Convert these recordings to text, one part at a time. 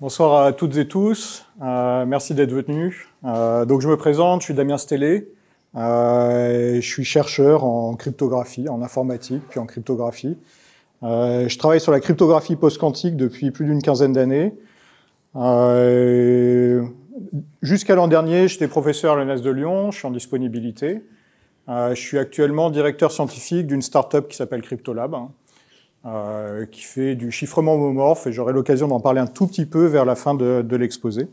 Bonsoir à toutes et tous. Euh, merci d'être venus. Euh, donc je me présente, je suis Damien Stellé. Euh, je suis chercheur en cryptographie, en informatique, puis en cryptographie. je travaille sur la cryptographie post-quantique depuis plus d'une quinzaine d'années. Jusqu'à l'an dernier, j'étais professeur à l'ENAS de Lyon, je suis en disponibilité. Euh, je suis actuellement directeur scientifique d'une start-up qui s'appelle Cryptolab, hein, euh, qui fait du chiffrement homomorphe, et j'aurai l'occasion d'en parler un tout petit peu vers la fin de, l'exposé.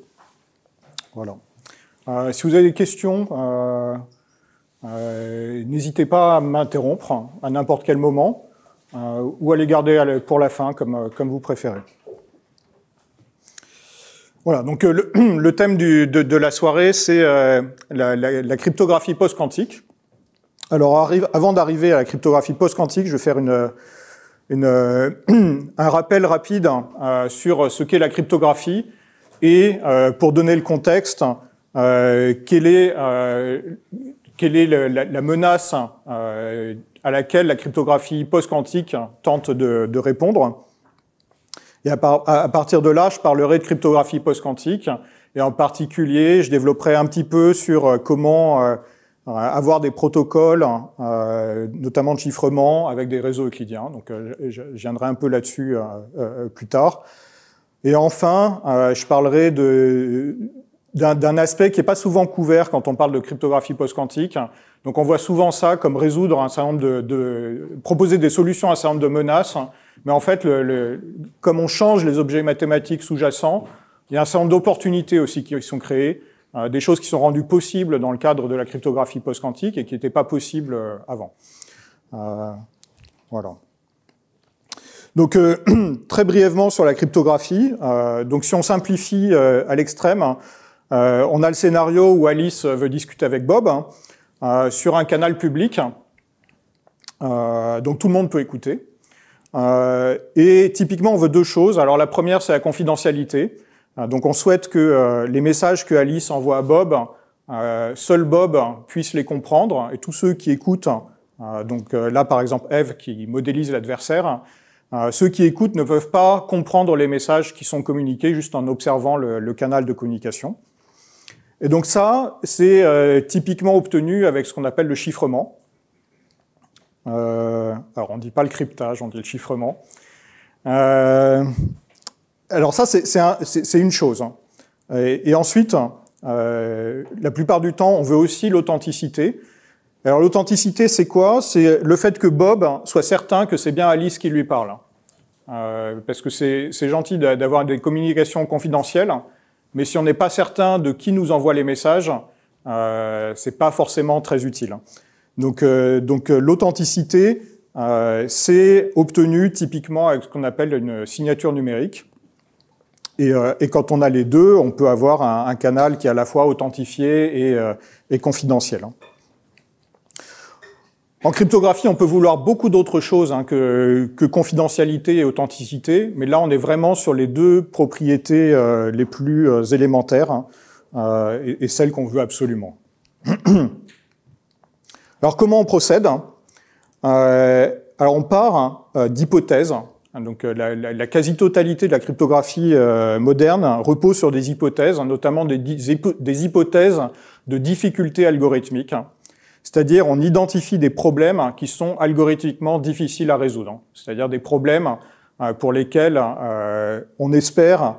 Voilà. Euh, si vous avez des questions, n'hésitez pas à m'interrompre hein, à n'importe quel moment, ou à les garder pour la fin, comme, vous préférez. Voilà, donc le, thème de, la soirée, c'est la, cryptographie post-quantique. Alors avant d'arriver à la cryptographie post-quantique, je vais faire une, euh, un rappel rapide euh, sur ce qu'est la cryptographie et euh, pour donner le contexte, quelle est, quelle est la, menace à laquelle la cryptographie post-quantique tente de, répondre. Et à, partir de là, je parlerai de cryptographie post-quantique et en particulier, je développerai un petit peu sur comment euh, avoir des protocoles, hein, euh, notamment de chiffrement, avec des réseaux euclidiens. Donc, euh, je viendrai un peu là-dessus plus tard. Et enfin, je parlerai d'un aspect qui n'est pas souvent couvert quand on parle de cryptographie post-quantique. Donc on voit souvent ça comme résoudre un certain nombre de, proposer des solutions à un certain nombre de menaces, mais en fait, comme on change les objets mathématiques sous-jacents, il y a un certain nombre d'opportunités aussi qui sont créées euh, des choses qui sont rendues possibles dans le cadre de la cryptographie post-quantique et qui n'étaient pas possibles euh, avant. Euh, voilà. Donc très brièvement sur la cryptographie. donc si on simplifie à l'extrême, hein, on a le scénario où Alice veut discuter avec Bob hein, sur un canal public. donc tout le monde peut écouter. et typiquement, on veut deux choses. Alors la première, c'est la confidentialité. Euh, donc on souhaite que euh, les messages que Alice envoie à Bob, euh, seul Bob puisse les comprendre, et tous ceux qui écoutent, donc là par exemple Eve qui modélise l'adversaire, ceux qui écoutent ne peuvent pas comprendre les messages qui sont communiqués juste en observant le, canal de communication. Et donc ça, c'est typiquement obtenu avec ce qu'on appelle le chiffrement. alors on ne dit pas le cryptage, on dit le chiffrement alors ça, c'est une chose. Hein. Et, ensuite, hein, euh, la plupart du temps, on veut aussi l'authenticité. Alors l'authenticité, c'est quoi C'est le fait que Bob soit certain que c'est bien Alice qui lui parle. Hein. Euh, parce que c'est gentil d'avoir des communications confidentielles, mais si on n'est pas certain de qui nous envoie les messages, euh, c'est pas forcément très utile. Donc, euh, donc l'authenticité, c'est obtenu typiquement avec ce qu'on appelle une signature numérique. Euh, et, quand on a les deux, on peut avoir un, canal qui est à la fois authentifié et, euh, confidentiel. Hein. En cryptographie, on peut vouloir beaucoup d'autres choses hein, que, confidentialité et authenticité, mais là, on est vraiment sur les deux propriétés euh, les plus élémentaires hein, et, celles qu'on veut absolument. alors, comment on procède Alors, on part d'hypothèses donc euh, la, quasi-totalité de la cryptographie euh, moderne repose sur des hypothèses, hein, notamment des, hypothèses de difficulté algorithmique. Hein. C'est-à-dire on identifie des problèmes hein, qui sont algorithmiquement difficiles à résoudre. C'est-à-dire des problèmes pour lesquels euh, on espère,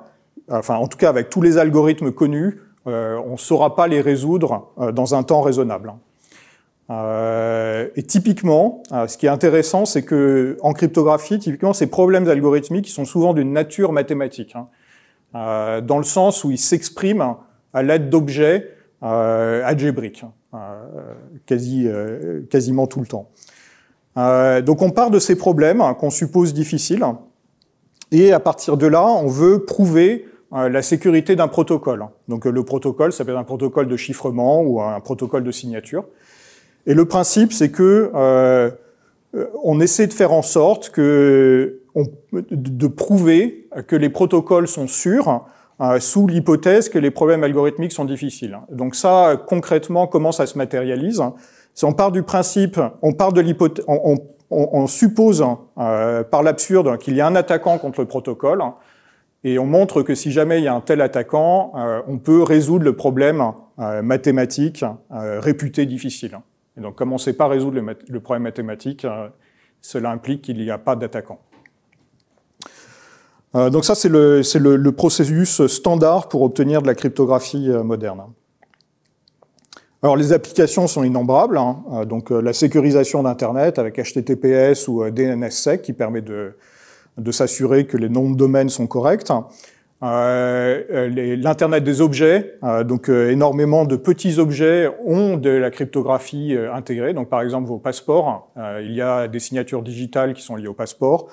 enfin en tout cas avec tous les algorithmes connus, on ne saura pas les résoudre dans un temps raisonnable. Euh, et typiquement, euh, ce qui est intéressant, c'est que en cryptographie, typiquement, ces problèmes algorithmiques, sont souvent d'une nature mathématique, hein. euh, dans le sens où ils s'expriment à l'aide d'objets algébriques, hein, quasiment tout le temps. donc, on part de ces problèmes hein, qu'on suppose difficiles, et à partir de là, on veut prouver la sécurité d'un protocole. Donc, le protocole, ça peut être un protocole de chiffrement ou un protocole de signature. Et le principe, c'est que euh, on essaie de faire en sorte que de prouver que les protocoles sont sûrs hein, sous l'hypothèse que les problèmes algorithmiques sont difficiles. Donc ça, concrètement, comment ça se matérialise on part du principe, on part de l'hypothèse, on, suppose hein, euh, par l'absurde qu'il y a un attaquant contre le protocole, et on montre que si jamais il y a un tel attaquant, euh, on peut résoudre le problème mathématique réputé difficile. Et donc, comme on ne sait pas résoudre le, problème mathématique, euh, cela implique qu'il n'y a pas d'attaquant. Euh, donc ça, c'est le, processus standard pour obtenir de la cryptographie euh, moderne. Alors les applications sont innombrables, hein. donc la sécurisation d'Internet avec HTTPS ou DNSSEC qui permet de, de s'assurer que les noms de domaines sont corrects. Euh, euh L'Internet des objets, euh, donc euh, énormément de petits objets ont de la cryptographie intégrée. Donc par exemple vos passeports, il y a des signatures digitales qui sont liées au passeport.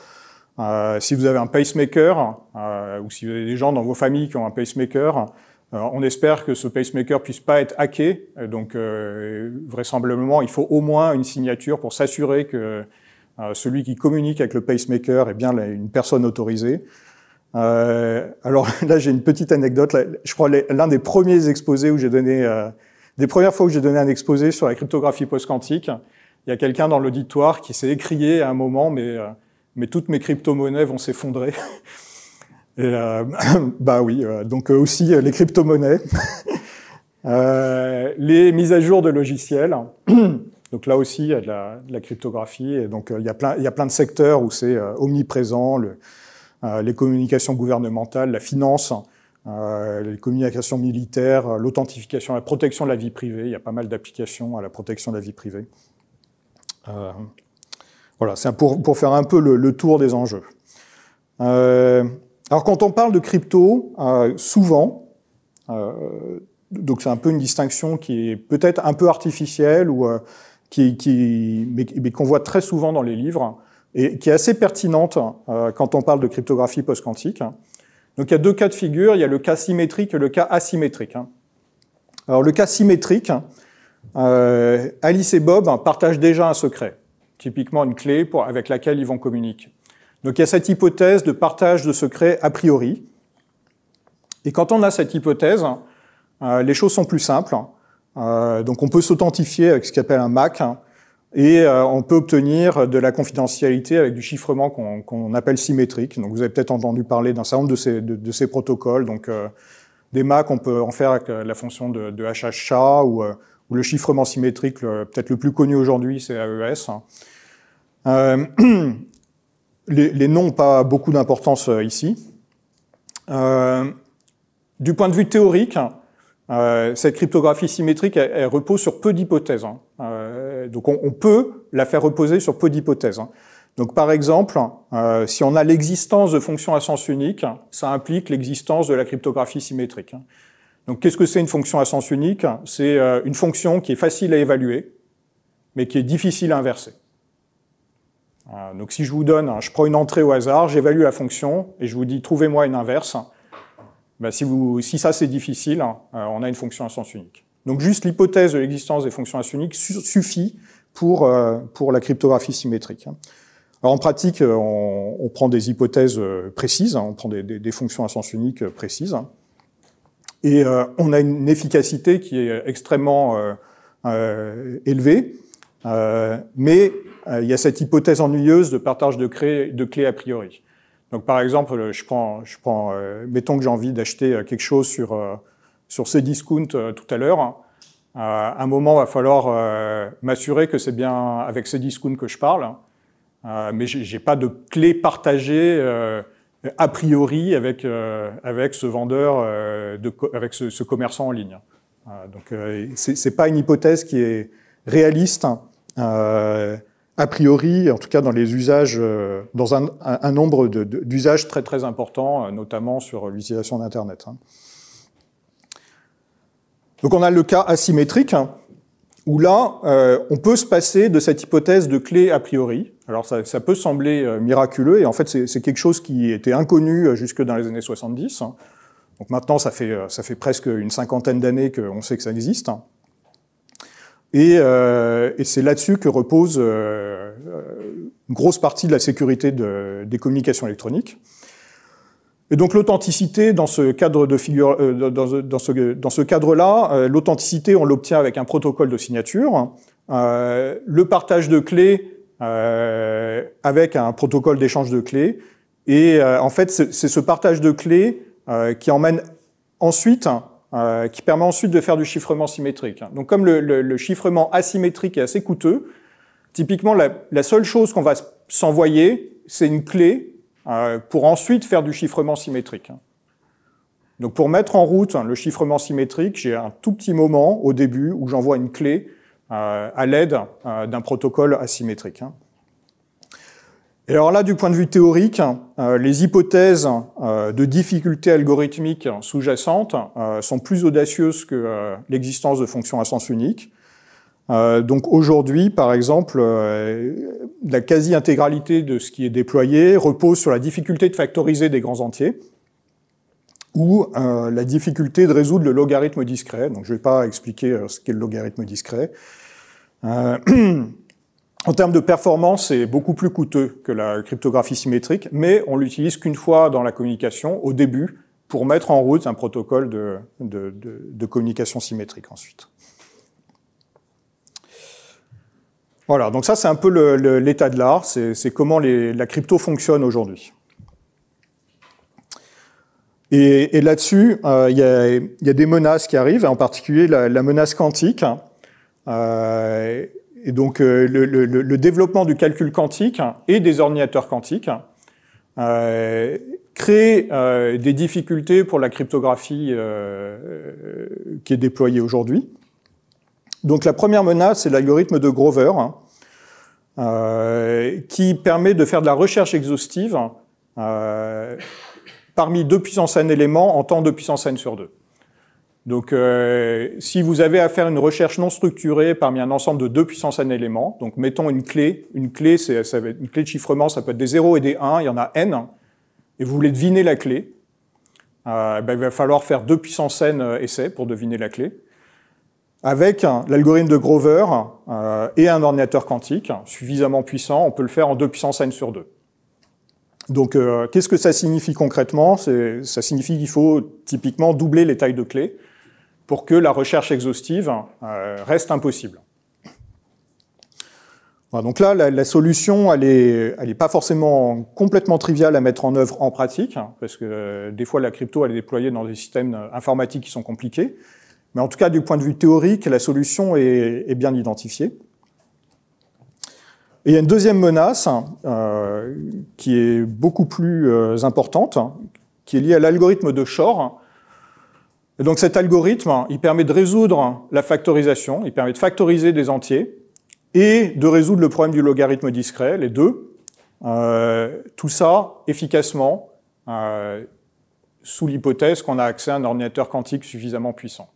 si vous avez un pacemaker ou si vous avez des gens dans vos familles qui ont un pacemaker, on espère que ce pacemaker puisse pas être hacké. Donc vraisemblablement, il faut au moins une signature pour s'assurer que celui qui communique avec le pacemaker est bien une personne autorisée. Euh, alors là, j'ai une petite anecdote. je crois l'un des premiers exposés où j'ai donné, euh, des premières fois où j'ai donné un exposé sur la cryptographie post-quantique, il y a quelqu'un dans l'auditoire qui s'est écrié à un moment, mais, euh, mais toutes mes crypto-monnaies vont s'effondrer. bah oui, donc aussi les crypto-monnaies, les mises à jour de logiciels. Donc là aussi, il y a de la, cryptographie. Et donc il y, a plein, il y a plein de secteurs où c'est omniprésent. Le, euh, les communications gouvernementales, la finance, euh, les communications militaires, l'authentification, la protection de la vie privée. Il y a pas mal d'applications à la protection de la vie privée. Euh, voilà, c'est pour, faire un peu le, tour des enjeux. alors quand on parle de crypto, souvent, donc c'est un peu une distinction qui est peut-être un peu artificielle, ou, qui, mais qu'on voit très souvent dans les livres, et qui est assez pertinente euh, quand on parle de cryptographie post-quantique. Donc il y a deux cas de figure, il y a le cas symétrique et le cas asymétrique. Alors le cas symétrique, euh, Alice et Bob hein, partagent déjà un secret, typiquement une clé pour, avec laquelle ils vont communiquer. Donc il y a cette hypothèse de partage de secrets a priori. Et quand on a cette hypothèse, euh, les choses sont plus simples. donc on peut s'authentifier avec ce qu'on appelle un MAC, hein, et euh, on peut obtenir de la confidentialité avec du chiffrement qu'on appelle symétrique. Donc vous avez peut-être entendu parler d'un certain nombre de ces, protocoles. Donc euh, des MAC, on peut en faire avec euh, la fonction de, de ou, le chiffrement symétrique, peut-être le plus connu aujourd'hui, c'est AES. E les, noms n'ont pas beaucoup d'importance ici. du point de vue théorique, cette cryptographie symétrique, repose sur peu d'hypothèses. Hein. Euh, donc on, peut la faire reposer sur peu d'hypothèses. Hein. Donc par exemple, euh, si on a l'existence de fonctions à sens unique, ça implique l'existence de la cryptographie symétrique. Hein. Donc qu'est-ce que c'est une fonction à sens unique C'est euh, une fonction qui est facile à évaluer, mais qui est difficile à inverser. donc si je vous donne, je prends une entrée au hasard, j'évalue la fonction, et je vous dis trouvez-moi une inverse, ben, si, vous, si ça c'est difficile, hein, on a une fonction à sens unique. Donc juste l'hypothèse de l'existence des fonctions sens unique suffit pour, euh, pour la cryptographie symétrique. Hein. Alors en pratique, euh, on, prend des hypothèses euh, précises, hein, on prend des, fonctions à sens unique précises, hein. et on a une efficacité qui est extrêmement euh, élevée, mais il y a cette hypothèse ennuyeuse de partage de, clés, de clés a priori. Donc par exemple, je prends, je prends mettons que j'ai envie d'acheter quelque chose sur sur ces discounts euh, tout à l'heure. Euh, à un moment, il va falloir euh, m'assurer que c'est bien avec ces discounts que je parle, mais je n'ai pas de clé partagée a priori avec ce vendeur, avec ce, commerçant en ligne. donc, n'est pas une hypothèse qui est réaliste a priori, en tout cas dans les usages, dans un, nombre d'usages très très importants notamment sur l'utilisation d'Internet. Hein. Donc on a le cas asymétrique, hein, où là, euh, on peut se passer de cette hypothèse de clé a priori. Alors ça, peut sembler euh, miraculeux, et en fait c'est quelque chose qui était inconnu euh, jusque dans les années 70. Donc maintenant, ça fait, presque une cinquantaine d'années qu'on sait que ça existe. Et, c'est là-dessus que repose une grosse partie de la sécurité des communications électroniques. Et donc l'authenticité dans ce cadre de figure, euh, dans, ce, dans ce cadre-là, euh, l'authenticité on l'obtient avec un protocole de signature, hein. euh, le partage de clés avec un protocole d'échange de clés, et en fait c'est ce partage de clés qui emmène ensuite, hein, qui permet ensuite de faire du chiffrement symétrique. Hein. Donc comme le, chiffrement asymétrique est assez coûteux, typiquement la seule chose qu'on va s'envoyer, c'est une clé euh, pour ensuite faire du chiffrement symétrique. Donc pour mettre en route hein, le chiffrement symétrique, j'ai un tout petit moment au début où j'envoie une clé euh, à l'aide euh, d'un protocole asymétrique. Hein. Et alors là, du point de vue théorique, hein, les hypothèses de difficultés algorithmiques sous-jacentes sont plus audacieuses que l'existence de fonctions à sens unique. Euh, donc aujourd'hui, par exemple, euh, la quasi-intégralité de ce qui est déployé repose sur la difficulté de factoriser des grands entiers ou euh, la difficulté de résoudre le logarithme discret. Donc je ne vais pas expliquer ce qu'est le logarithme discret. en termes de performance, c'est beaucoup plus coûteux que la cryptographie symétrique, mais on l'utilise qu'une fois dans la communication, au début, pour mettre en route un protocole de communication symétrique ensuite. Voilà, donc ça c'est un peu l'état de l'art, c'est comment la crypto fonctionne aujourd'hui. Et, là-dessus, euh, il y, a, des menaces qui arrivent, en particulier la, menace quantique. Euh, et donc euh, le, le, développement du calcul quantique et des ordinateurs quantiques crée des difficultés pour la cryptographie qui est déployée aujourd'hui. Donc la première menace, c'est l'algorithme de Grover, hein, euh, qui permet de faire de la recherche exhaustive euh, parmi deux puissances n éléments en temps de puissance n sur 2. Donc euh, si vous avez à faire une recherche non structurée parmi un ensemble de deux puissances n éléments, donc mettons une clé, une clé, une clé de chiffrement, ça peut être des 0 et des 1, il y en a n, et vous voulez deviner la clé, ben, il va falloir faire deux puissances n essais pour deviner la clé. Avec l'algorithme de Grover euh, et un ordinateur quantique suffisamment puissant, on peut le faire en 2 puissance n sur 2. Donc, euh, qu'est-ce que ça signifie concrètement Ça signifie qu'il faut typiquement doubler les tailles de clés pour que la recherche exhaustive euh, reste impossible. donc là, la, solution, elle n'est pas forcément complètement triviale à mettre en œuvre en pratique, parce que des fois, la crypto, elle est déployée dans des systèmes informatiques qui sont compliqués. Mais en tout cas, du point de vue théorique, la solution est, bien identifiée. il y a une deuxième menace hein, euh, qui est beaucoup plus euh, importante, hein, qui est liée à l'algorithme de Shor. donc cet algorithme, hein, il permet de résoudre la factorisation, il permet de factoriser des entiers et de résoudre le problème du logarithme discret, les deux. Euh, tout ça efficacement sous l'hypothèse qu'on a accès à un ordinateur quantique suffisamment puissant.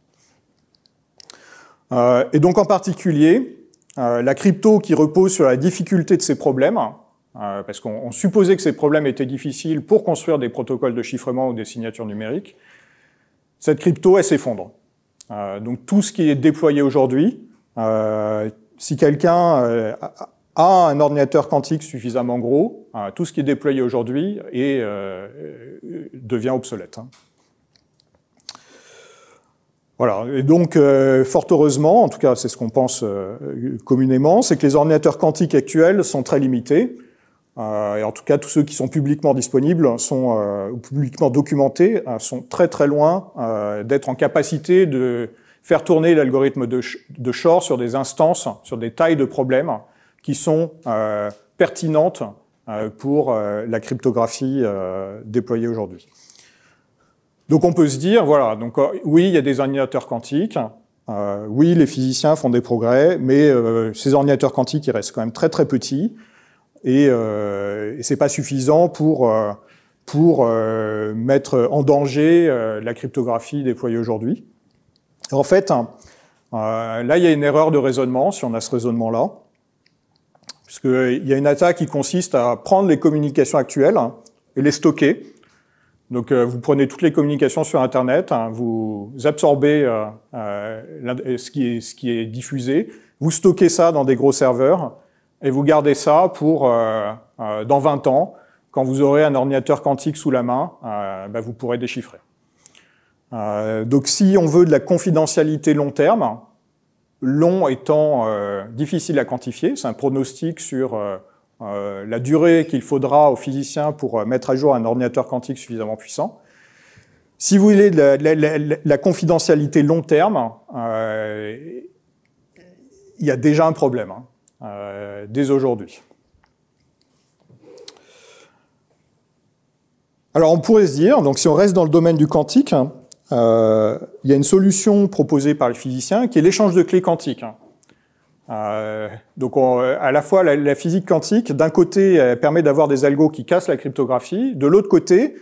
Euh, et donc en particulier, euh, la crypto qui repose sur la difficulté de ces problèmes, euh, parce qu'on supposait que ces problèmes étaient difficiles pour construire des protocoles de chiffrement ou des signatures numériques, cette crypto, elle s'effondre. donc tout ce qui est déployé aujourd'hui, si quelqu'un a un ordinateur quantique suffisamment gros, tout ce qui est déployé aujourd'hui devient obsolète. Hein. Voilà. Et donc, euh, fort heureusement, en tout cas, c'est ce qu'on pense euh, communément, c'est que les ordinateurs quantiques actuels sont très limités. Euh, et en tout cas, tous ceux qui sont publiquement disponibles, sont euh, ou publiquement documentés, sont très très loin d'être en capacité de faire tourner l'algorithme de, de, Shor sur des instances, sur des tailles de problèmes qui sont pertinentes pour la cryptographie déployée aujourd'hui. Donc on peut se dire, voilà, donc euh, oui, il y a des ordinateurs quantiques, euh, oui, les physiciens font des progrès, mais euh, ces ordinateurs quantiques, ils restent quand même très très petits, et, euh, c'est pas suffisant pour pour mettre en danger la cryptographie déployée aujourd'hui. En fait, hein, là, il y a une erreur de raisonnement si on a ce raisonnement-là, puisqu'il y a une attaque qui consiste à prendre les communications actuelles hein, et les stocker donc euh, vous prenez toutes les communications sur Internet, hein, vous absorbez euh, euh, ce, qui est, ce, qui est, diffusé, vous stockez ça dans des gros serveurs et vous gardez ça pour dans 20 ans, quand vous aurez un ordinateur quantique sous la main, bah, vous pourrez déchiffrer. donc si on veut de la confidentialité long terme, long étant difficile à quantifier, c'est un pronostic sur euh, la durée qu'il faudra aux physiciens pour euh, mettre à jour un ordinateur quantique suffisamment puissant. Si vous voulez la, confidentialité long terme, euh, il y a déjà un problème hein, dès aujourd'hui. Alors on pourrait se dire, donc si on reste dans le domaine du quantique, hein, il y a une solution proposée par les physiciens qui est l'échange de clés quantiques. Hein. Euh, donc euh, à la fois la, physique quantique, d'un côté, permet d'avoir des algos qui cassent la cryptographie, de l'autre côté,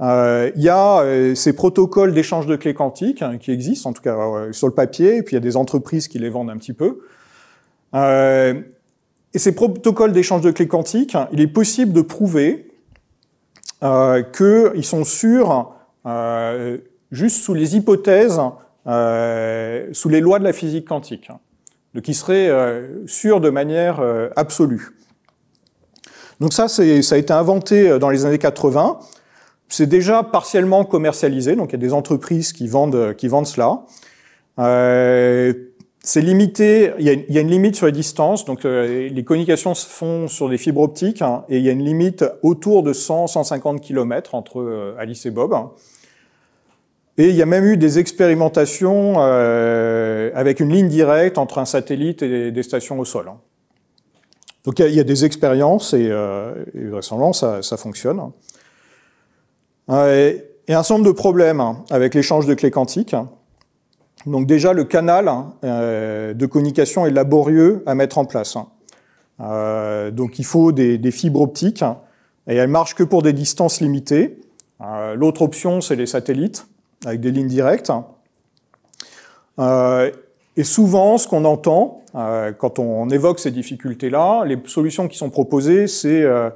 euh, il y a ces protocoles d'échange de clés quantiques hein, qui existent, en tout cas sur le papier, et puis il y a des entreprises qui les vendent un petit peu. et ces protocoles d'échange de clés quantiques, il est possible de prouver qu'ils sont sûrs juste sous les hypothèses, sous les lois de la physique quantique donc qui serait euh, sûr de manière euh, absolue. Donc ça, ça a été inventé euh, dans les années 80. C'est déjà partiellement commercialisé, donc il y a des entreprises qui vendent, qui vendent cela. c'est limité, il y, a une, limite sur les distances, donc les communications se font sur des fibres optiques, hein, et il y a une limite autour de 100-150 km entre Alice et Bob. Hein. Et il y a même eu des expérimentations euh, avec une ligne directe entre un satellite et des stations au sol. Hein. Donc il y, a des expériences et, euh, ça, fonctionne. Euh, et, un certain de problèmes hein, avec l'échange de clés quantiques. Hein. Donc déjà le canal euh, de communication est laborieux à mettre en place. donc il faut des, fibres optiques et elles marchent que pour des distances limitées. L'autre option c'est les satellites avec des lignes directes. Euh, et souvent, ce qu'on entend euh, quand on évoque ces difficultés-là, les solutions qui sont proposées, c'est euh,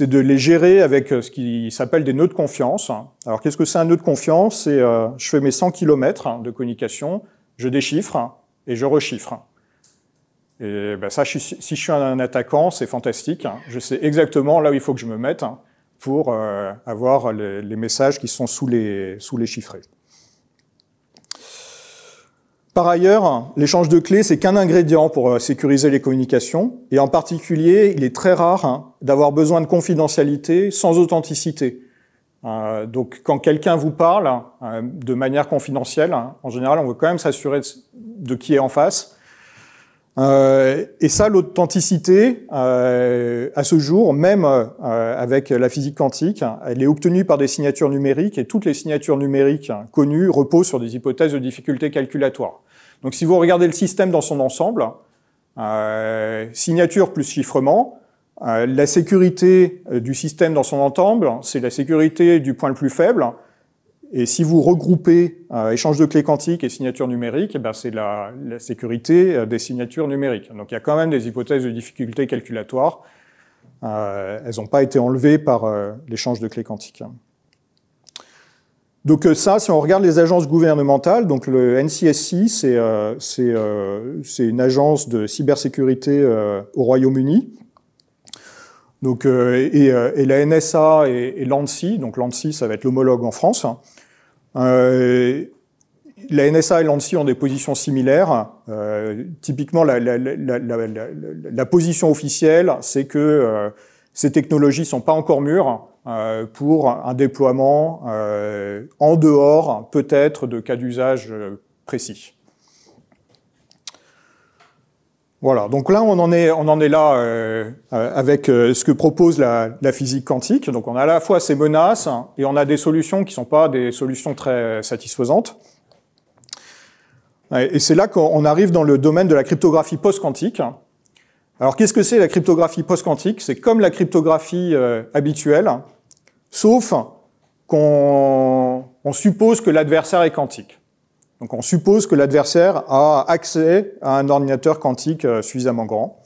de les gérer avec ce qui s'appelle des nœuds de confiance. Alors, qu'est-ce que c'est un nœud de confiance C'est je fais mes 100 km de communication, je déchiffre et je rechiffre. Et ben ça, si je suis un attaquant, c'est fantastique. Je sais exactement là où il faut que je me mette pour euh, avoir les, messages qui sont sous les, sous chiffrés. Par ailleurs, l'échange de clés, c'est qu'un ingrédient pour euh, sécuriser les communications, et en particulier, il est très rare hein, d'avoir besoin de confidentialité sans authenticité. Euh, donc quand quelqu'un vous parle hein, de manière confidentielle, hein, en général, on veut quand même s'assurer de qui est en face, euh, et ça, l'authenticité, euh, à ce jour, même euh, avec la physique quantique, elle est obtenue par des signatures numériques, et toutes les signatures numériques connues reposent sur des hypothèses de difficulté calculatoire. Donc si vous regardez le système dans son ensemble, signature plus chiffrement, la sécurité du système dans son ensemble, c'est la sécurité du point le plus faible, et si vous regroupez échange de clés quantiques et signatures numériques, eh ben, c'est la, sécurité euh, des signatures numériques. Donc il y a quand même des hypothèses de difficultés calculatoires. Euh, elles n'ont pas été enlevées par euh, l'échange de clés quantiques. Donc ça, si on regarde les agences gouvernementales, donc le NCSC, c'est une agence de cybersécurité au Royaume-Uni. et, la NSA et, et l'ANSI, donc l'ANSI, ça va être l'homologue en France. Hein, euh, la NSA et l'ANSI ont des positions similaires. Euh, typiquement, la, position officielle, c'est que euh, ces technologies sont pas encore mûres pour un déploiement en dehors, peut-être, de cas d'usage précis. Voilà, donc là on en est, on en est là euh, euh, avec euh, ce que propose la, physique quantique. Donc on a à la fois ces menaces et on a des solutions qui ne sont pas des solutions très satisfaisantes. Et c'est là qu'on arrive dans le domaine de la cryptographie post-quantique. Alors qu'est-ce que c'est la cryptographie post-quantique C'est comme la cryptographie habituelle, sauf qu'on suppose que l'adversaire est quantique. Donc on suppose que l'adversaire a accès à un ordinateur quantique euh, suffisamment grand.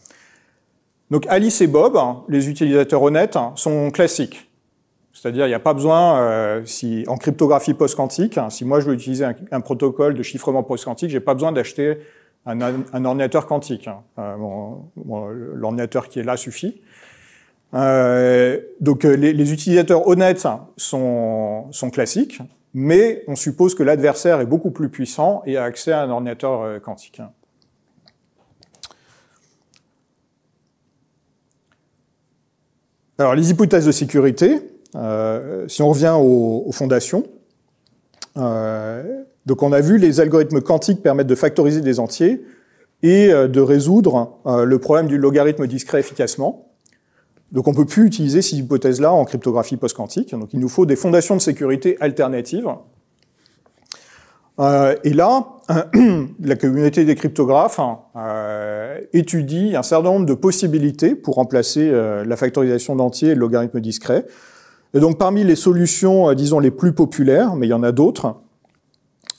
Donc Alice et Bob, hein, les utilisateurs honnêtes, hein, sont classiques. C'est-à-dire, il n'y a pas besoin, euh, si en cryptographie post-quantique, hein, si moi je veux utiliser un, protocole de chiffrement post-quantique, j'ai pas besoin d'acheter un, ordinateur quantique. Euh, l'ordinateur qui est là suffit. donc les, utilisateurs honnêtes sont classiques, mais on suppose que l'adversaire est beaucoup plus puissant et a accès à un ordinateur euh, quantique. Hein. Alors les hypothèses de sécurité, euh, si on revient aux, fondations, euh, donc on a vu les algorithmes quantiques permettent de factoriser des entiers et de résoudre le problème du logarithme discret efficacement. Donc on ne peut plus utiliser ces hypothèses-là en cryptographie post-quantique. Donc il nous faut des fondations de sécurité alternatives. Euh, et là, la communauté des cryptographes euh, étudie un certain nombre de possibilités pour remplacer euh, la factorisation d'entiers et le logarithme discret. Et donc parmi les solutions, disons, les plus populaires, mais il y en a d'autres,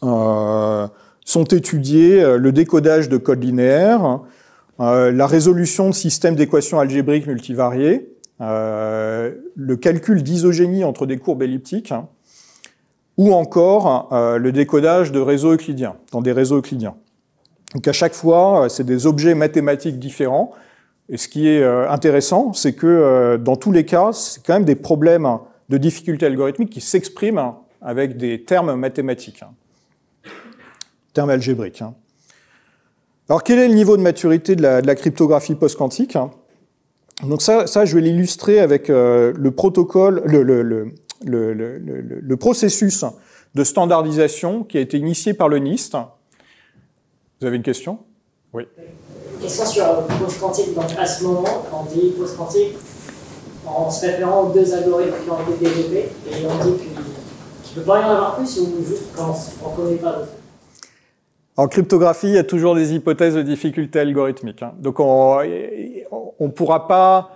sont étudiées le décodage de codes linéaires, euh, la résolution de systèmes d'équations algébriques multivariées, euh, le calcul d'isogénie entre des courbes elliptiques, hein, ou encore euh, le décodage de réseaux euclidiens, dans des réseaux euclidiens. Donc à chaque fois, c'est des objets mathématiques différents. Et ce qui est intéressant, c'est que dans tous les cas, c'est quand même des problèmes hein, de difficulté algorithmique qui s'expriment hein, avec des termes mathématiques, termes algébriques. Alors quel est le niveau de maturité de la, cryptographie post-quantique hein Donc ça, je vais l'illustrer avec euh, le protocole, le, processus de standardisation qui a été initié par le NIST. Vous avez une question Oui. Question sur euh, post-quantique. Donc à ce moment, on dit post-quantique en se référant aux deux algorithmes qui ont été développés et on dit qu'il ne peut pas y en avoir plus ou juste on ne connaît pas en cryptographie, il y a toujours des hypothèses de difficulté algorithmique. Hein. Donc on ne pourra pas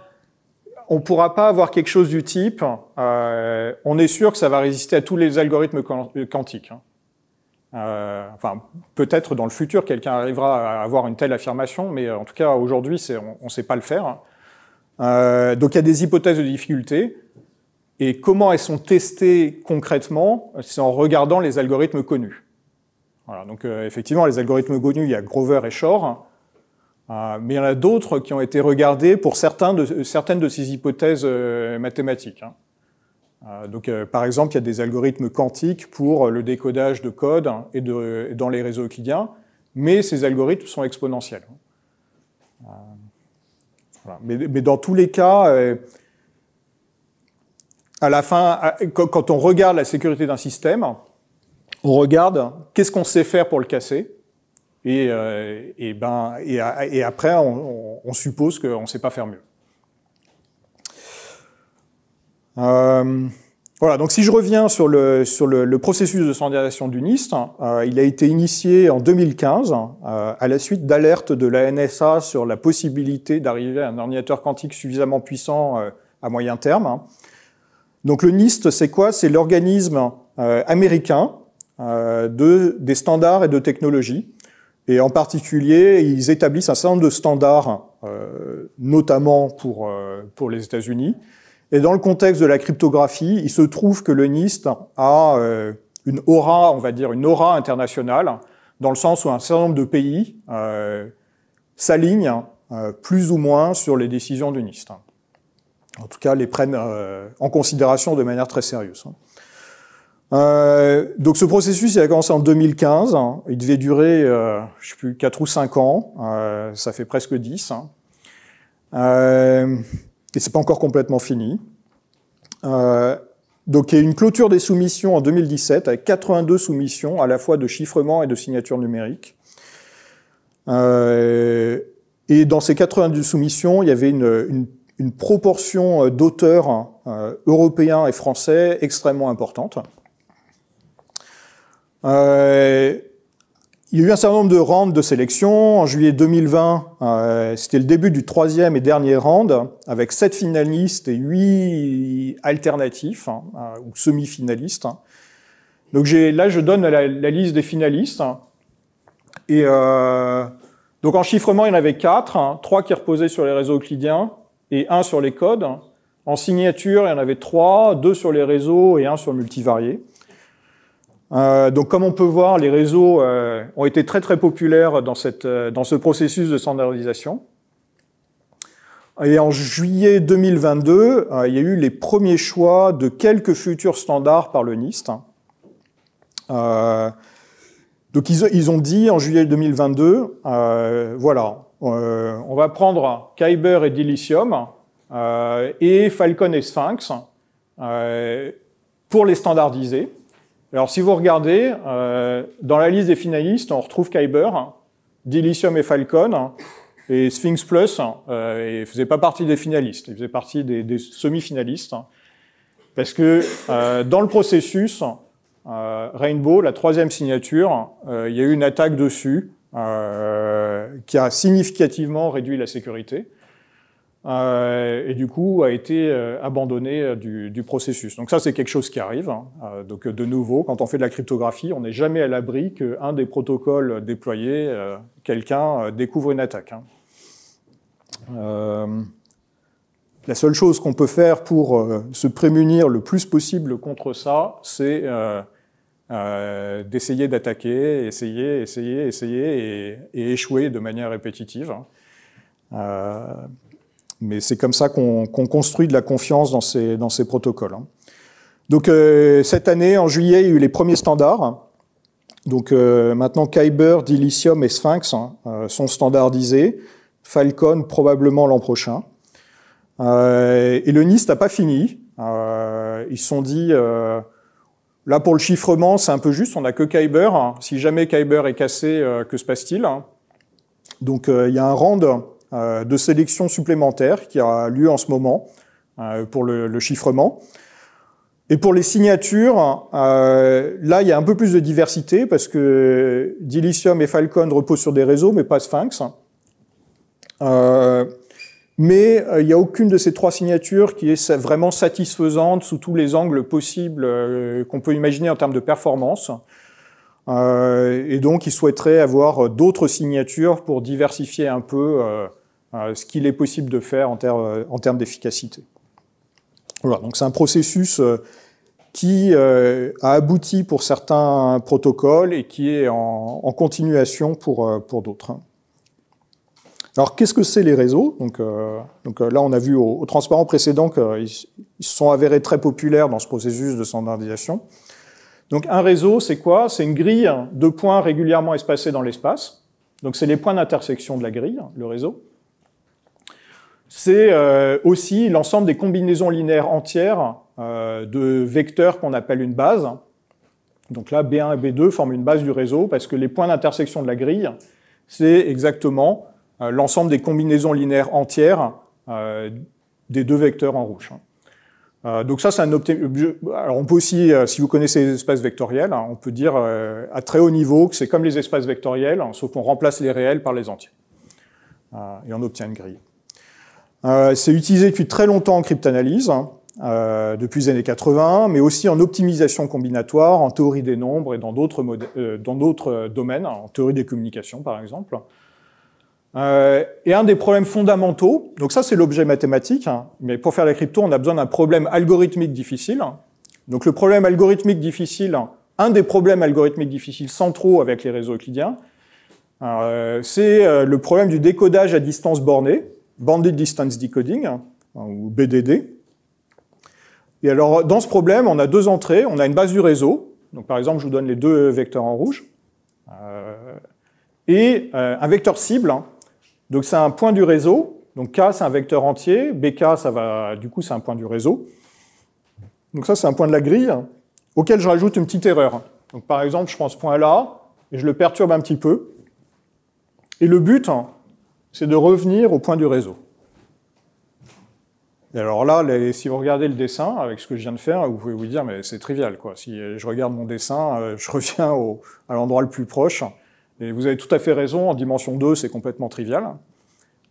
pourra pas avoir quelque chose du type. Euh, on est sûr que ça va résister à tous les algorithmes quantiques. Hein. Euh, enfin, peut-être dans le futur, quelqu'un arrivera à avoir une telle affirmation, mais en tout cas aujourd'hui, on ne sait pas le faire. Euh, donc il y a des hypothèses de difficulté. Et comment elles sont testées concrètement C'est en regardant les algorithmes connus donc euh, effectivement, les algorithmes connus, il y a Grover et Shor, euh, mais il y en a d'autres qui ont été regardés pour euh, certaines de ces hypothèses mathématiques. Hein. donc, par exemple, il y a des algorithmes quantiques pour le décodage de codes et, dans les réseaux euclidiens, mais ces algorithmes sont exponentiels. mais, dans tous les cas, à la fin, quand on regarde la sécurité d'un système, on regarde qu'est-ce qu'on sait faire pour le casser, et, euh, ben, et, après, on, suppose qu'on ne sait pas faire mieux. Euh, voilà, donc si je reviens sur le, le, processus de standardisation du NIST, euh, il a été initié en 2015 à la suite d'alertes de la NSA sur la possibilité d'arriver à un ordinateur quantique suffisamment puissant à moyen terme. Donc le NIST, c'est quoi C'est l'organisme américain euh, de, des standards et de technologies. Et en particulier, ils établissent un certain nombre de standards, euh, notamment pour, euh, pour les États-Unis. Et dans le contexte de la cryptographie, il se trouve que le NIST a une aura, on va dire, une aura internationale, dans le sens où un certain nombre de pays s'alignent plus ou moins sur les décisions du NIST. En tout cas, les prennent en considération de manière très sérieuse. Euh, donc ce processus, a commencé en 2015. Hein. Il devait durer, 4 euh, ou 5 ans. Euh, ça fait presque 10. et ce et c'est pas encore complètement fini. donc il y a eu une clôture des soumissions en 2017 avec 82 soumissions à la fois de chiffrement et de signature numérique. et dans ces 82 soumissions, il y avait une proportion d'auteurs hein, européens et français extrêmement importante. Euh, il y a eu un certain nombre de rounds de sélection. En juillet 2020, euh, c'était le début du troisième et dernier round, avec sept finalistes et huit alternatifs, hein, ou semi-finalistes. Donc là, je donne la, liste des finalistes. Et euh, donc en chiffrement, il y en avait quatre, hein, trois qui reposaient sur les réseaux euclidiens et un sur les codes. En signature, il y en avait trois, deux sur les réseaux et un sur le multivarié. Euh, donc, comme on peut voir, les réseaux euh, ont été très très populaires euh, dans, ce processus de standardisation. Et en juillet 2022, il y a eu les premiers choix de quelques futurs standards par le NIST. donc, ils, ils, ont dit en juillet 2022, voilà, on va prendre Kyber et Dilithium et Falcon et Sphinx pour les standardiser. Alors si vous regardez, euh, dans la liste des finalistes, on retrouve Kyber, Dilithium et Falcon, et Sphinx Plus euh, ne faisait pas partie des finalistes, il faisait partie des, semi-finalistes, parce que euh, dans le processus, euh, Rainbow, la troisième signature, euh, il y a eu une attaque dessus euh, qui a significativement réduit la sécurité. Euh, et du coup a été euh, abandonné euh, du, processus. Donc ça, c'est quelque chose qui arrive. Hein. donc de nouveau, quand on fait de la cryptographie, on n'est jamais à l'abri qu'un des protocoles déployés, quelqu'un découvre une attaque. Hein. la seule chose qu'on peut faire pour se prémunir le plus possible contre ça, c'est d'essayer d'attaquer, essayer, essayer, essayer et, et, échouer de manière répétitive. Hein mais c'est comme ça qu'on construit de la confiance dans ces, dans ces protocoles. Hein. Donc euh, cette année, en juillet, il y a eu les premiers standards. Donc euh, maintenant, Kyber, Dilithium et Sphinx hein, euh, sont standardisés. Falcon probablement l'an prochain. et le NIST n'a pas fini. ils se sont dit, là pour le chiffrement, c'est un peu juste, on n'a que Kyber. Hein. Si jamais Kyber est cassé, que se passe-t-il Donc il y a un rand euh, de sélection supplémentaire qui a lieu en ce moment euh, pour le, chiffrement. Et pour les signatures, euh, là, il y a un peu plus de diversité parce que Dilithium et Falcon reposent sur des réseaux, mais pas Sphinx. mais il n'y a aucune de ces trois signatures qui est vraiment satisfaisante sous tous les angles possibles qu'on peut imaginer en termes de performance. Euh, et donc, ils souhaiteraient avoir euh, d'autres signatures pour diversifier un peu euh, ce qu'il est possible de faire en, termes d'efficacité. c'est un processus qui a abouti pour certains protocoles et qui est en, continuation pour, d'autres. Alors, qu'est-ce que c'est les réseaux là, on a vu au, au transparent précédent qu'ils se sont avérés très populaires dans ce processus de standardisation. Donc un réseau, c'est quoi C'est une grille de points régulièrement espacés dans l'espace. Donc c'est les points d'intersection de la grille, le réseau. C'est euh, aussi l'ensemble des combinaisons linéaires entières euh, de vecteurs qu'on appelle une base. Donc là, B1 et B2 forment une base du réseau parce que les points d'intersection de la grille, c'est exactement euh, l'ensemble des combinaisons linéaires entières des deux vecteurs en rouge. Euh, donc ça, c'est un Alors on peut aussi, euh, si vous connaissez les espaces vectoriels, hein, on peut dire euh, à très haut niveau que c'est comme les espaces vectoriels, hein, sauf qu'on remplace les réels par les entiers. et on obtient une grille. c'est utilisé depuis très longtemps en cryptanalyse, hein, depuis les années 80, mais aussi en optimisation combinatoire, en théorie des nombres et dans d'autres domaines, en théorie des communications par exemple. Euh, et un des problèmes fondamentaux, donc ça c'est l'objet mathématique, hein, mais pour faire la crypto, on a besoin d'un problème algorithmique difficile. Donc le problème algorithmique difficile, un des problèmes algorithmiques difficiles centraux avec les réseaux euclidiens, euh, c'est euh, le problème du décodage à distance bornée, Bandit Distance Decoding, hein, ou BDD. Et alors, dans ce problème, on a deux entrées. On a une base du réseau. Donc, par exemple, je vous donne les deux vecteurs en rouge. et un vecteur cible, hein, donc c'est un point du réseau. Donc K, c'est un vecteur entier. BK, ça va, du coup, c'est un point du réseau. Donc ça, c'est un point de la grille hein, auquel je rajoute une petite erreur. Donc par exemple, je prends ce point-là et je le perturbe un petit peu. Et le but, hein, c'est de revenir au point du réseau. Et alors là, si vous regardez le dessin avec ce que je viens de faire, vous pouvez vous dire, mais c'est trivial. quoi. Si je regarde mon dessin, euh, je reviens à l'endroit le plus proche vous avez tout à fait raison, en dimension 2, c'est complètement trivial.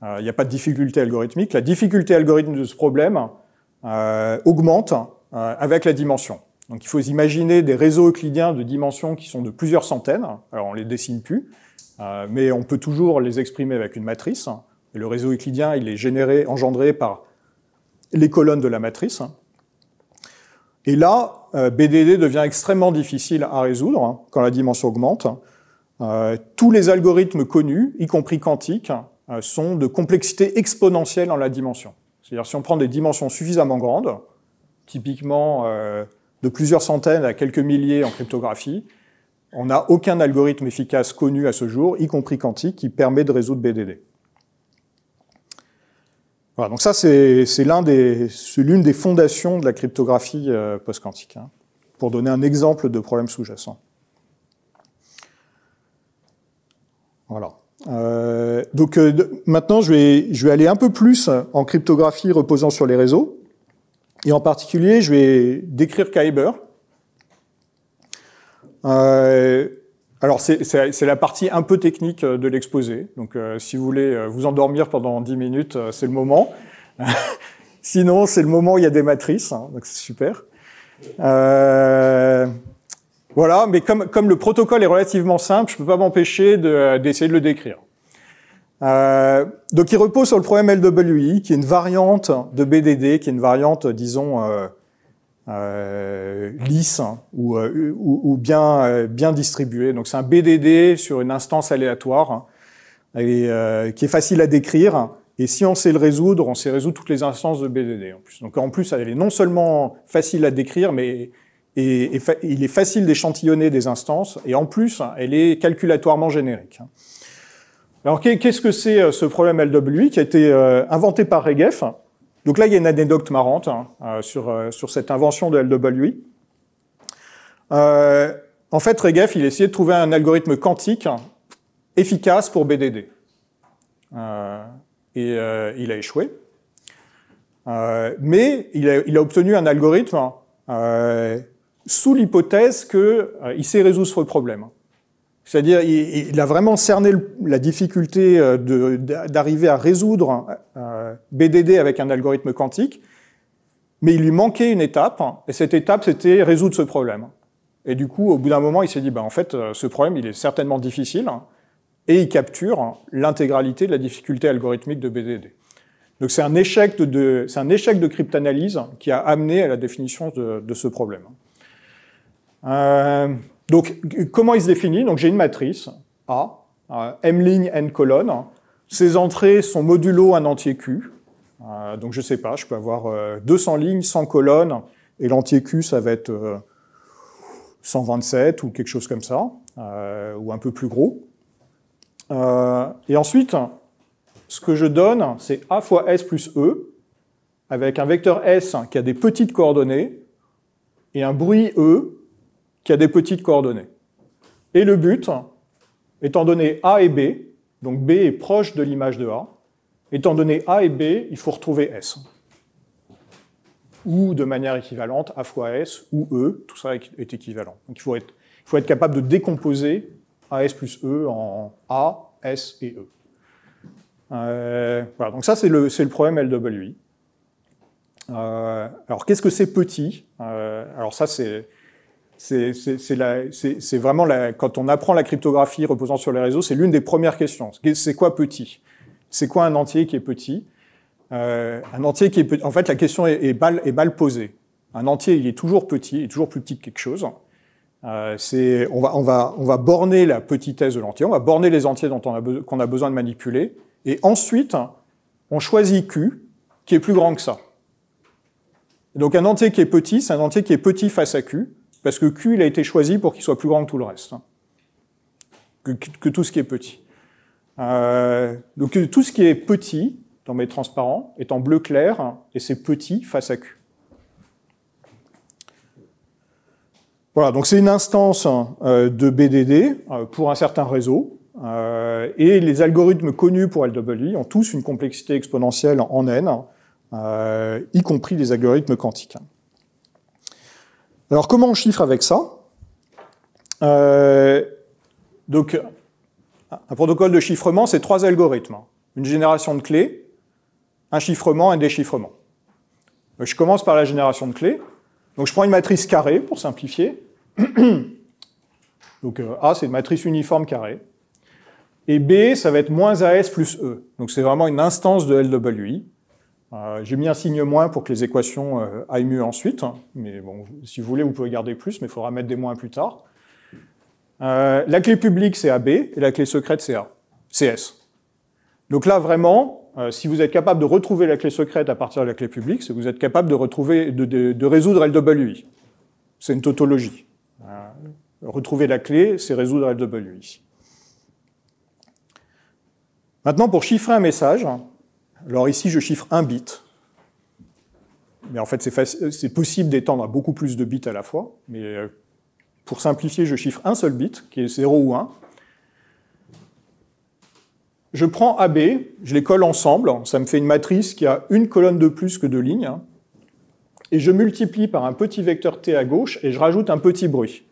Euh, il n'y a pas de difficulté algorithmique. La difficulté algorithmique de ce problème euh, augmente euh, avec la dimension. Donc il faut imaginer des réseaux euclidiens de dimensions qui sont de plusieurs centaines. Alors on les dessine plus, mais on peut toujours les exprimer avec une matrice. le réseau euclidien, il est généré, engendré par les colonnes de la matrice. Et là, BDD devient extrêmement difficile à résoudre hein, quand la dimension augmente. Euh, tous les algorithmes connus, y compris quantiques, euh, sont de complexité exponentielle en la dimension. C'est-à-dire si on prend des dimensions suffisamment grandes, typiquement euh, de plusieurs centaines à quelques milliers en cryptographie, on n'a aucun algorithme efficace connu à ce jour, y compris quantique, qui permet de résoudre BDD. Voilà, donc ça c'est l'une des, fondations de la cryptographie post-quantique, hein, pour donner un exemple de problème sous-jacent. Voilà. Euh, donc euh, maintenant, je vais, je vais aller un peu plus en cryptographie reposant sur les réseaux. Et en particulier, je vais décrire Kyber. Euh, alors, c'est la partie un peu technique de l'exposé. Donc, si vous voulez vous endormir pendant 10 minutes, c'est le moment. Sinon, c'est le moment où il y a des matrices. Hein, donc, c'est super. Euh, voilà, mais comme, le protocole est relativement simple, je ne peux pas m'empêcher d'essayer de le décrire. Euh, donc il repose sur le problème LWI, qui est une variante de BDD, qui est une variante, disons, euh, euh, lisse hein, ou, bien, bien distribuée. Donc c'est un BDD sur une instance aléatoire, hein, qui est facile à décrire. Et si on sait le résoudre, on sait résoudre toutes les instances de BDD en plus. Donc en plus, elle est non seulement facile à décrire, mais et, il est facile d'échantillonner des instances, et en plus, hein, elle est calculatoirement générique. Hein. Alors qu'est-ce que c'est euh, ce problème LWI qui a été euh, inventé par Regev Donc là, il y a une anecdote marrante hein, euh, sur, cette invention de LWI. en fait, Regev, il essayait de trouver un algorithme quantique efficace pour BDD. et il a échoué. mais il a, il a, obtenu un algorithme sous l'hypothèse qu'il euh, sait résoudre ce problème. C'est-à-dire, il, a vraiment cerné la difficulté euh, d'arriver à résoudre euh, BDD avec un algorithme quantique, mais il lui manquait une étape, et cette étape, c'était résoudre ce problème. Et du coup, au bout d'un moment, il s'est dit, bah, en fait, ce problème, il est certainement difficile, et il capture l'intégralité de la difficulté algorithmique de BDD. Donc c'est un échec de, cryptanalyse qui a amené à la définition de ce problème. Euh, donc, comment il se définit Donc, j'ai une matrice A, euh, M lignes, N colonnes Ces entrées sont modulo un entier Q. Euh, donc, je sais pas, je peux avoir 200 lignes, 100 colonnes, et l'entier Q, ça va être 127 ou quelque chose comme ça, ou un peu plus gros. et ensuite, ce que je donne, c'est A fois S plus E, avec un vecteur S qui a des petites coordonnées, et un bruit E qui a des petites coordonnées. Et le but, étant donné A et B, donc B est proche de l'image de A, étant donné A et B, il faut retrouver S. Ou de manière équivalente, A fois S, ou E, tout ça est équivalent. Donc il faut être, il faut être capable de décomposer AS plus E en A, S et E. Euh, voilà, donc ça c'est le, le problème LWI. Euh, alors qu'est-ce que c'est petit euh, Alors ça c'est c'est vraiment, la, quand on apprend la cryptographie reposant sur les réseaux, c'est l'une des premières questions. C'est quoi petit C'est quoi un entier qui est petit euh, Un entier qui est En fait, la question est, est, mal, est, posée. Un entier, il est toujours petit, il est toujours plus petit que quelque chose. Euh, on, va, borner la petitesse de l'entier, on va borner les entiers dont on a, qu'on a besoin de manipuler, et ensuite, on choisit Q, qui est plus grand que ça. donc un entier qui est petit, c'est un entier qui est petit face à Q, parce que Q, a été choisi pour qu'il soit plus grand que tout le reste, hein. que, tout ce qui est petit. Euh, donc tout ce qui est petit dans mes transparents est en bleu clair, et c'est petit face à Q. Voilà, donc c'est une instance euh, de BDD euh, pour un certain réseau, et les algorithmes connus pour LWI ont tous une complexité exponentielle en n, y compris les algorithmes quantiques. Alors comment on chiffre avec ça euh, Donc un protocole de chiffrement, c'est trois algorithmes. Une génération de clés, un chiffrement un déchiffrement. Euh, je commence par la génération de clés. Donc je prends une matrice carrée pour simplifier. Donc euh, A, c'est une matrice uniforme carrée. Et B, ça va être moins AS plus E. Donc c'est vraiment une instance de LWI. Euh, j'ai mis un signe moins pour que les équations euh, aillent mieux ensuite, hein. mais bon, si vous voulez, vous pouvez garder plus, mais il faudra mettre des moins plus tard. Euh, la clé publique, c'est AB, et la clé secrète, c'est A, CS. Donc là, vraiment, si vous êtes capable de retrouver la clé secrète à partir de la clé publique, c'est que vous êtes capable de, retrouver, de, de, de résoudre LWI. C'est une tautologie. retrouver la clé, c'est résoudre LWI. Maintenant, pour chiffrer un message, alors ici, je chiffre un bit. Mais en fait, c'est possible d'étendre à beaucoup plus de bits à la fois. Mais euh, pour simplifier, je chiffre un seul bit, qui est 0 ou 1. Je prends AB, je les colle ensemble, ça me fait une matrice qui a une colonne de plus que deux lignes, et je multiplie par un petit vecteur T à gauche, et je rajoute un petit bruit.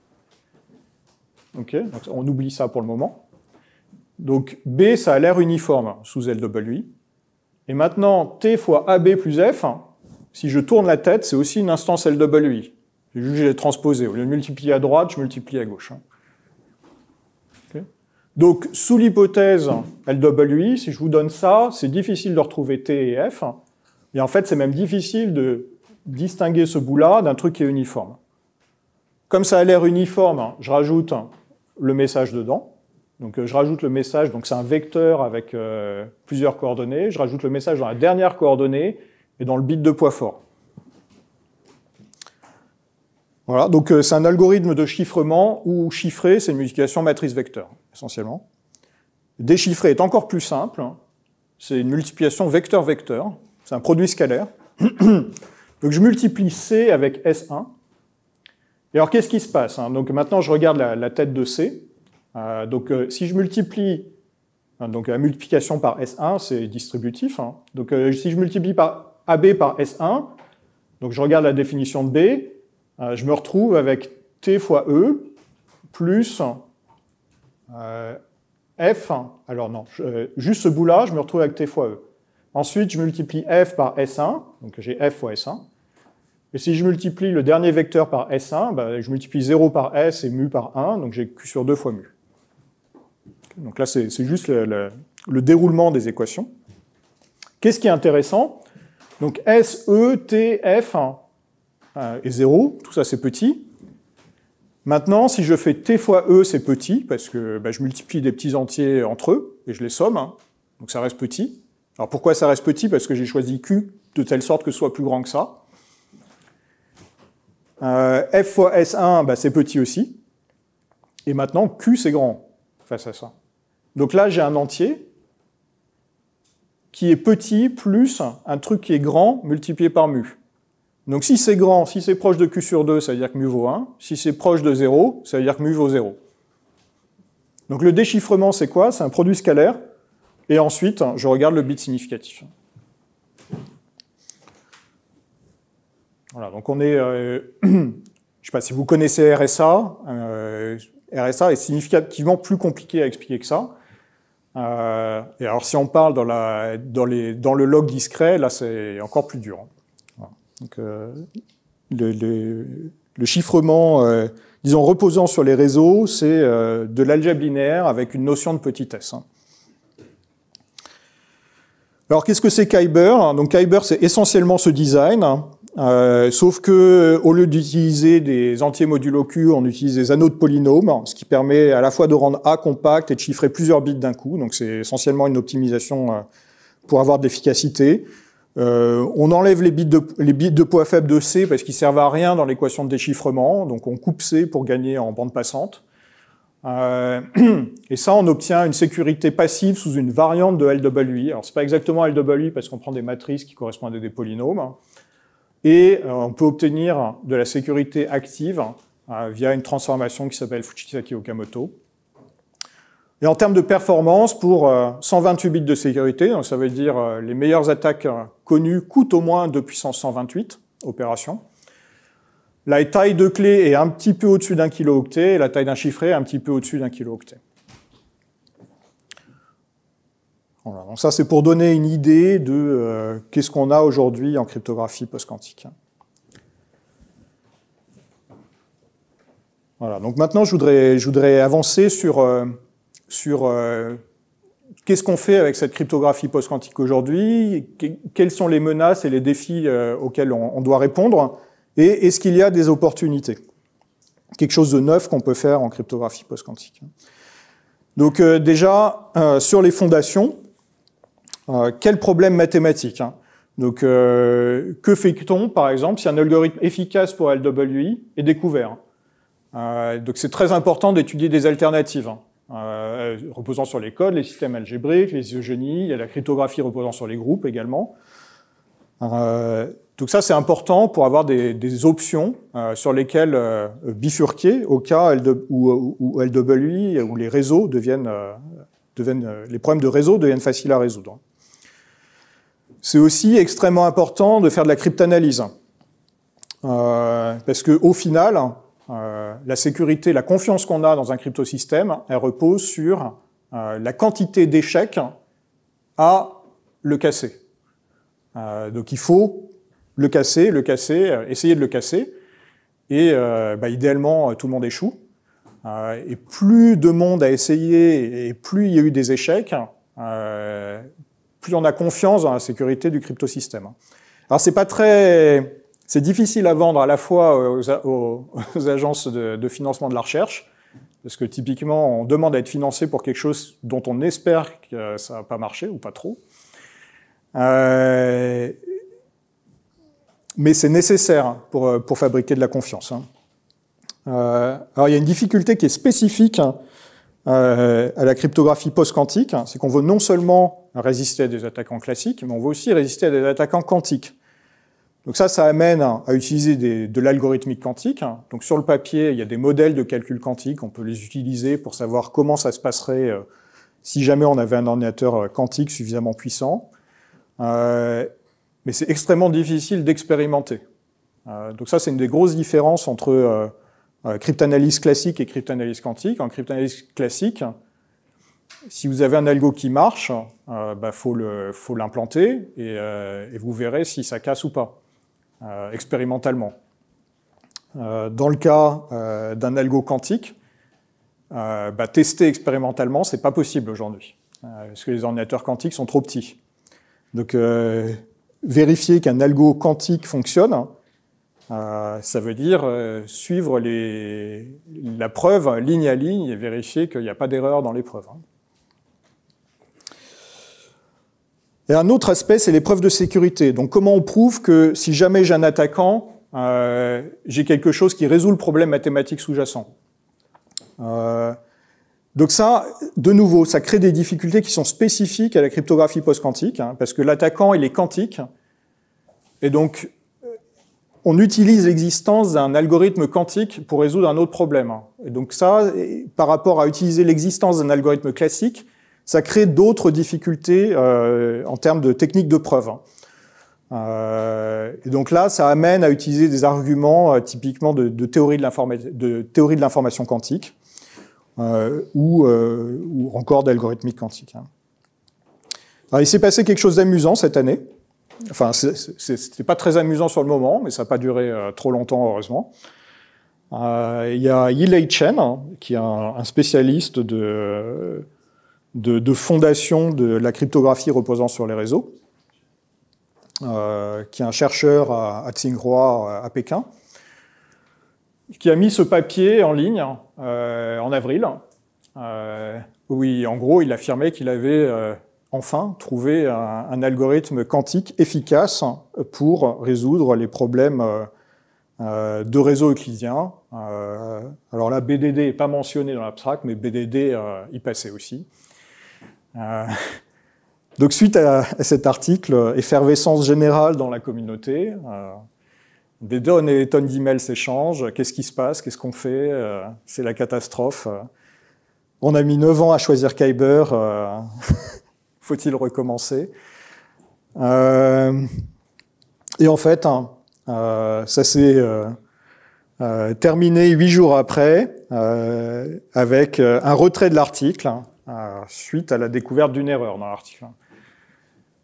OK, on oublie ça pour le moment. Donc B, ça a l'air uniforme sous LWI. Et maintenant, t fois AB plus f, si je tourne la tête, c'est aussi une instance LWI. J'ai juste les transposé. Au lieu de multiplier à droite, je multiplie à gauche. Hein. Donc, sous l'hypothèse LWI, si je vous donne ça, c'est difficile de retrouver T et F. Et en fait, c'est même difficile de distinguer ce bout-là d'un truc qui est uniforme. Comme ça a l'air uniforme, je rajoute le message dedans. Donc euh, je rajoute le message, donc c'est un vecteur avec euh, plusieurs coordonnées, je rajoute le message dans la dernière coordonnée et dans le bit de poids fort. Voilà, donc euh, c'est un algorithme de chiffrement où chiffrer, c'est une multiplication matrice-vecteur, essentiellement. Déchiffrer est encore plus simple, c'est une multiplication vecteur-vecteur, c'est un produit scalaire. donc je multiplie C avec S1. Et alors qu'est-ce qui se passe hein Donc maintenant je regarde la tête de C, euh, donc euh, si je multiplie, hein, donc la multiplication par S1, c'est distributif. Hein, donc euh, si je multiplie par AB par S1, donc je regarde la définition de B, je me retrouve avec T fois E plus F. Alors non, juste ce bout-là, je me retrouve avec T fois E. Ensuite, je multiplie F par S1, donc j'ai F fois S1. Et si je multiplie le dernier vecteur par S1, ben, je multiplie 0 par S et mu par 1, donc j'ai Q sur 2 fois mu. Donc là, c'est juste le, déroulement des équations. Qu'est-ce qui est intéressant Donc S, E, T, F hein, euh, et 0, tout ça c'est petit. Maintenant, si je fais T fois E, c'est petit, parce que bah, je multiplie des petits entiers entre eux, et je les somme, hein. donc ça reste petit. Alors pourquoi ça reste petit Parce que j'ai choisi Q de telle sorte que ce soit plus grand que ça. Euh, F fois S1, bah, c'est petit aussi. Et maintenant, Q, c'est grand face à ça. Donc là, j'ai un entier qui est petit plus un truc qui est grand multiplié par mu. Donc si c'est grand, si c'est proche de q sur 2, ça veut dire que mu vaut 1. Si c'est proche de 0, ça veut dire que mu vaut 0. Donc le déchiffrement, c'est quoi C'est un produit scalaire. Et ensuite, je regarde le bit significatif. Voilà, donc on est... Euh, je ne sais pas si vous connaissez RSA. Euh, RSA est significativement plus compliqué à expliquer que ça. Euh, et alors si on parle dans, la, dans, les, dans le log discret, là c'est encore plus dur. Hein. Donc, le, euh, le, le, chiffrement, euh, disons reposant sur les réseaux, c'est euh, de l'algèbre linéaire avec une notion de petitesse. Hein. Alors qu'est-ce que c'est Kyber Donc Kyber c'est essentiellement ce design. Hein. Euh, sauf que au lieu d'utiliser des entiers modulo Q, on utilise des anneaux de polynômes, ce qui permet à la fois de rendre A compact et de chiffrer plusieurs bits d'un coup. Donc c'est essentiellement une optimisation euh, pour avoir de l'efficacité. Euh, on enlève les bits, de, de poids faible de C parce qu'ils servent à rien dans l'équation de déchiffrement, donc on coupe C pour gagner en bande passante. et ça, on obtient une sécurité passive sous une variante de LWI. Alors, c'est pas exactement LWI parce qu'on prend des matrices qui correspondent à des polynômes. Hein. Et euh, on peut obtenir de la sécurité active euh, via une transformation qui s'appelle fujisaki Okamoto. Et en termes de performance, pour 128 euh, bits de sécurité, ça veut dire les meilleures attaques connues coûtent au moins 2 puissance 128 opérations. La taille de clé est un petit peu au-dessus d'un kilooctet, et la taille d'un chiffré est un petit peu au-dessus d'un kilo octet. Donc ça, c'est pour donner une idée de euh, qu'est-ce qu'on a aujourd'hui en cryptographie post-quantique. Voilà. Donc maintenant, je voudrais, je voudrais avancer sur, euh, sur euh, qu'est-ce qu'on fait avec cette cryptographie post-quantique aujourd'hui, quelles sont les menaces et les défis auxquels on, doit répondre, et est-ce qu'il y a des opportunités Quelque chose de neuf qu'on peut faire en cryptographie post-quantique. Donc déjà, sur les fondations, euh, quel problème mathématique hein. Donc, euh, que fait-on, par exemple, si un algorithme efficace pour LWI est découvert hein. euh, Donc, c'est très important d'étudier des alternatives. Hein. reposant sur les codes, les systèmes algébriques, les eugénies, il la cryptographie reposant sur les groupes également. Euh, donc ça, c'est important pour avoir des, options sur lesquelles bifurquer au cas où, LWI, où les réseaux deviennent, deviennent, les problèmes de réseau deviennent faciles à résoudre. C'est aussi extrêmement important de faire de la cryptanalyse. Hein. Euh, parce qu'au final, hein, euh, la sécurité, la confiance qu'on a dans un cryptosystème, hein, elle repose sur euh, la quantité d'échecs à le casser. donc il faut le casser, le casser, essayer de le casser, et bah, idéalement tout le monde échoue. et plus de monde a essayé et plus il y a eu des échecs, plus on a confiance dans la sécurité du cryptosystème. Hein. Alors c'est pas très, c'est difficile à vendre à la fois aux, agences de, financement de la recherche, parce que typiquement on demande à être financé pour quelque chose dont on espère que ça va pas marcher ou pas trop. Euh, mais c'est nécessaire pour, fabriquer de la confiance. Hein. Euh, alors il y a une difficulté qui est spécifique hein, euh, à la cryptographie post-quantique, hein, c'est qu'on veut non seulement résister à des attaquants classiques, mais on veut aussi résister à des attaquants quantiques. Donc ça, ça amène à utiliser de l'algorithmique quantique. Donc sur le papier, il y a des modèles de calcul quantique, on peut les utiliser pour savoir comment ça se passerait euh, si jamais on avait un ordinateur euh, quantique suffisamment puissant. mais c'est extrêmement difficile d'expérimenter. donc ça, c'est une des grosses différences entre euh, cryptanalyse classique et cryptanalyse quantique. En cryptanalyse classique, si vous avez un algo qui marche, il euh, bah, faut l'implanter euh, et, vous verrez si ça casse ou pas, expérimentalement. dans le cas d'un algo quantique, bah, tester expérimentalement, c'est pas possible aujourd'hui, parce que les ordinateurs quantiques sont trop petits. Donc, vérifier qu'un algo quantique fonctionne, euh, ça veut dire euh, suivre les, la preuve ligne à ligne et vérifier qu'il n'y a pas d'erreur dans l'épreuve. Hein. Et un autre aspect, c'est les preuves de sécurité. Donc comment on prouve que si jamais j'ai un attaquant, euh, j'ai quelque chose qui résout le problème mathématique sous-jacent donc ça, de nouveau, ça crée des difficultés qui sont spécifiques à la cryptographie post-quantique, hein, parce que l'attaquant, il est quantique, et donc on utilise l'existence d'un algorithme quantique pour résoudre un autre problème. Et donc ça, par rapport à utiliser l'existence d'un algorithme classique, ça crée d'autres difficultés euh, en termes de techniques de preuve. Euh, et donc là, ça amène à utiliser des arguments euh, typiquement de, de, théorie de l'information quantique ou, ou, encore d'algorithmique quantique. Hein. il s'est passé quelque chose d'amusant cette année. Enfin, c'était pas très amusant sur le moment, mais ça n'a pas duré euh, trop longtemps, heureusement. Euh, il y a Lei Chen, qui est un, spécialiste de, de, fondation de la cryptographie reposant sur les réseaux, euh, qui est un chercheur à, Tsinghua, à Pékin, qui a mis ce papier en ligne en avril, où en gros, il affirmait qu'il avait enfin trouver un, algorithme quantique efficace pour résoudre les problèmes euh, euh, de réseau euclidien. Euh, alors là, BDD n'est pas mentionné dans l'abstract, mais BDD y passait aussi. donc suite à, cet article, effervescence générale dans la communauté, des tonnes et des tonnes d'emails s'échangent. Qu'est-ce qui se passe Qu'est-ce qu'on fait C'est la catastrophe. On a mis 9 ans à choisir Kyber. faut-il recommencer euh, Et en fait, hein, euh, ça s'est euh, terminé huit jours après avec un retrait de l'article hein, suite à la découverte d'une erreur dans l'article.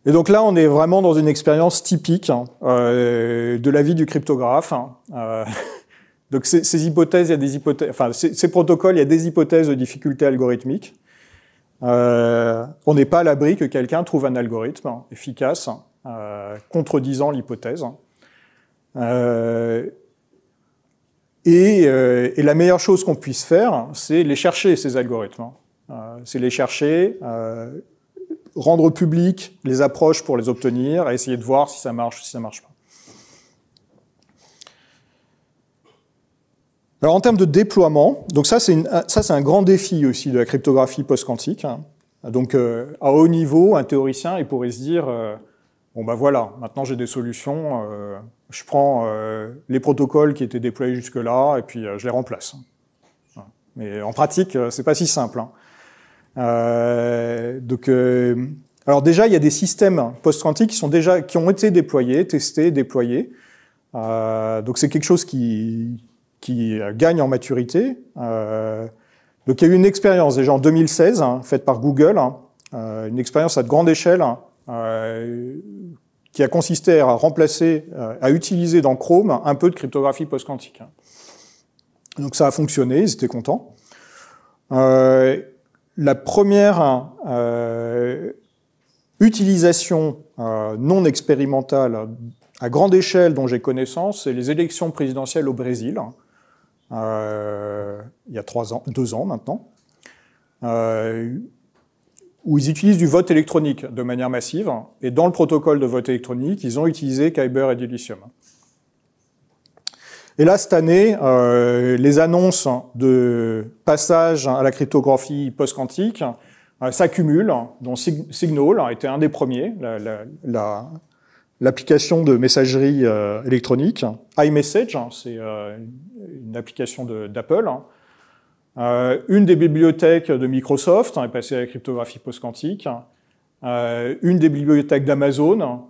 Et donc là, on est vraiment dans une expérience typique hein, de la vie du cryptographe. donc ces, hypothèses, il y a des hypothèses, enfin ces, ces protocoles, il y a des hypothèses de difficultés algorithmiques. Euh, on n'est pas à l'abri que quelqu'un trouve un algorithme efficace euh, contredisant l'hypothèse. Euh, et, la meilleure chose qu'on puisse faire, c'est les chercher, ces algorithmes. c'est les chercher, rendre public les approches pour les obtenir, et essayer de voir si ça marche ou si ça marche pas. Alors en termes de déploiement, donc ça c'est ça c'est un grand défi aussi de la cryptographie post-quantique. Hein. Donc euh, à haut niveau, un théoricien il pourrait se dire euh, bon bah voilà, maintenant j'ai des solutions, euh, je prends les protocoles qui étaient déployés jusque-là et puis je les remplace. Mais en pratique, c'est pas si simple. Hein. donc alors déjà il y a des systèmes post-quantiques qui sont déjà qui ont été déployés, testés, déployés. donc c'est quelque chose qui qui euh, gagne en maturité. Euh, donc il y a eu une expérience déjà en 2016, hein, faite par Google, hein. euh, une expérience à grande échelle, hein, qui a consisté à remplacer, à utiliser dans Chrome un peu de cryptographie post-quantique. Donc ça a fonctionné, ils étaient contents. la première utilisation non expérimentale à grande échelle dont j'ai connaissance, c'est les élections présidentielles au Brésil, euh, il y a deux ans maintenant, euh, où ils utilisent du vote électronique de manière massive. Et dans le protocole de vote électronique, ils ont utilisé Kyber et Dilithium. Et là, cette année, euh, les annonces de passage à la cryptographie post-quantique s'accumulent, dont Signal a été un des premiers, la, l'application de messagerie euh, électronique, iMessage, hein, c'est euh, une application d'Apple. Hein. Euh, une des bibliothèques de Microsoft hein, est passée à la cryptographie post-quantique. une des bibliothèques d'Amazon.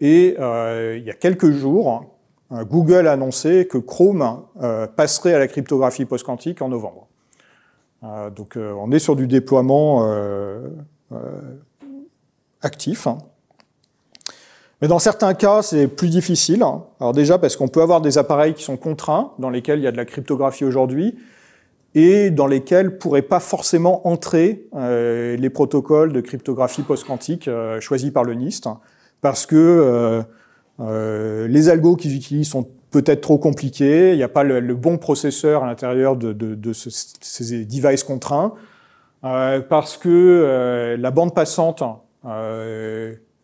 et il y a quelques jours, Google a annoncé que Chrome passerait à la cryptographie post-quantique en novembre. donc on est sur du déploiement actif. Mais dans certains cas, c'est plus difficile. Alors déjà parce qu'on peut avoir des appareils qui sont contraints, dans lesquels il y a de la cryptographie aujourd'hui, et dans lesquels pourraient pas forcément entrer euh, les protocoles de cryptographie post-quantique euh, choisis par le NIST, parce que euh, les algos qu'ils utilisent sont peut-être trop compliqués, il n'y a pas le, bon processeur à l'intérieur de, ces devices contraints, parce que la bande passante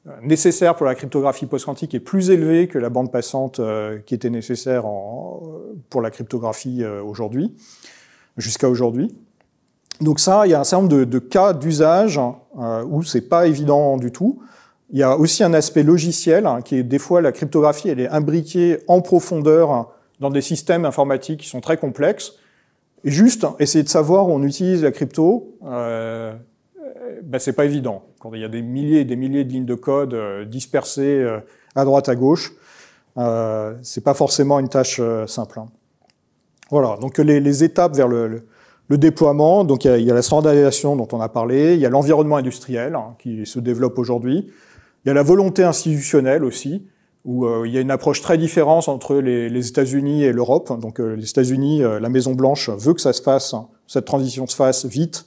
euh, nécessaire pour la cryptographie post-quantique est plus élevé que la bande passante euh, qui était nécessaire en, euh, pour la cryptographie aujourd'hui, jusqu'à aujourd'hui. Donc ça, il y a un certain nombre de, de cas d'usage où c'est pas évident du tout. Il y a aussi un aspect logiciel hein, qui est des fois la cryptographie, elle est imbriquée en profondeur dans des systèmes informatiques qui sont très complexes. Et juste essayer de savoir où on utilise la crypto, euh, ben c'est pas évident. Il y a des milliers et des milliers de lignes de code euh, dispersées euh, à droite, à gauche. Euh, c'est pas forcément une tâche euh, simple. Hein. Voilà, donc les, étapes vers le, déploiement, donc il y, a, la standardisation dont on a parlé, il y a l'environnement industriel hein, qui se développe aujourd'hui, il y a la volonté institutionnelle aussi, où il y a une approche très différente entre les, États-Unis et l'Europe. Donc les États-Unis, la Maison Blanche veut que ça se fasse, hein, cette transition se fasse vite,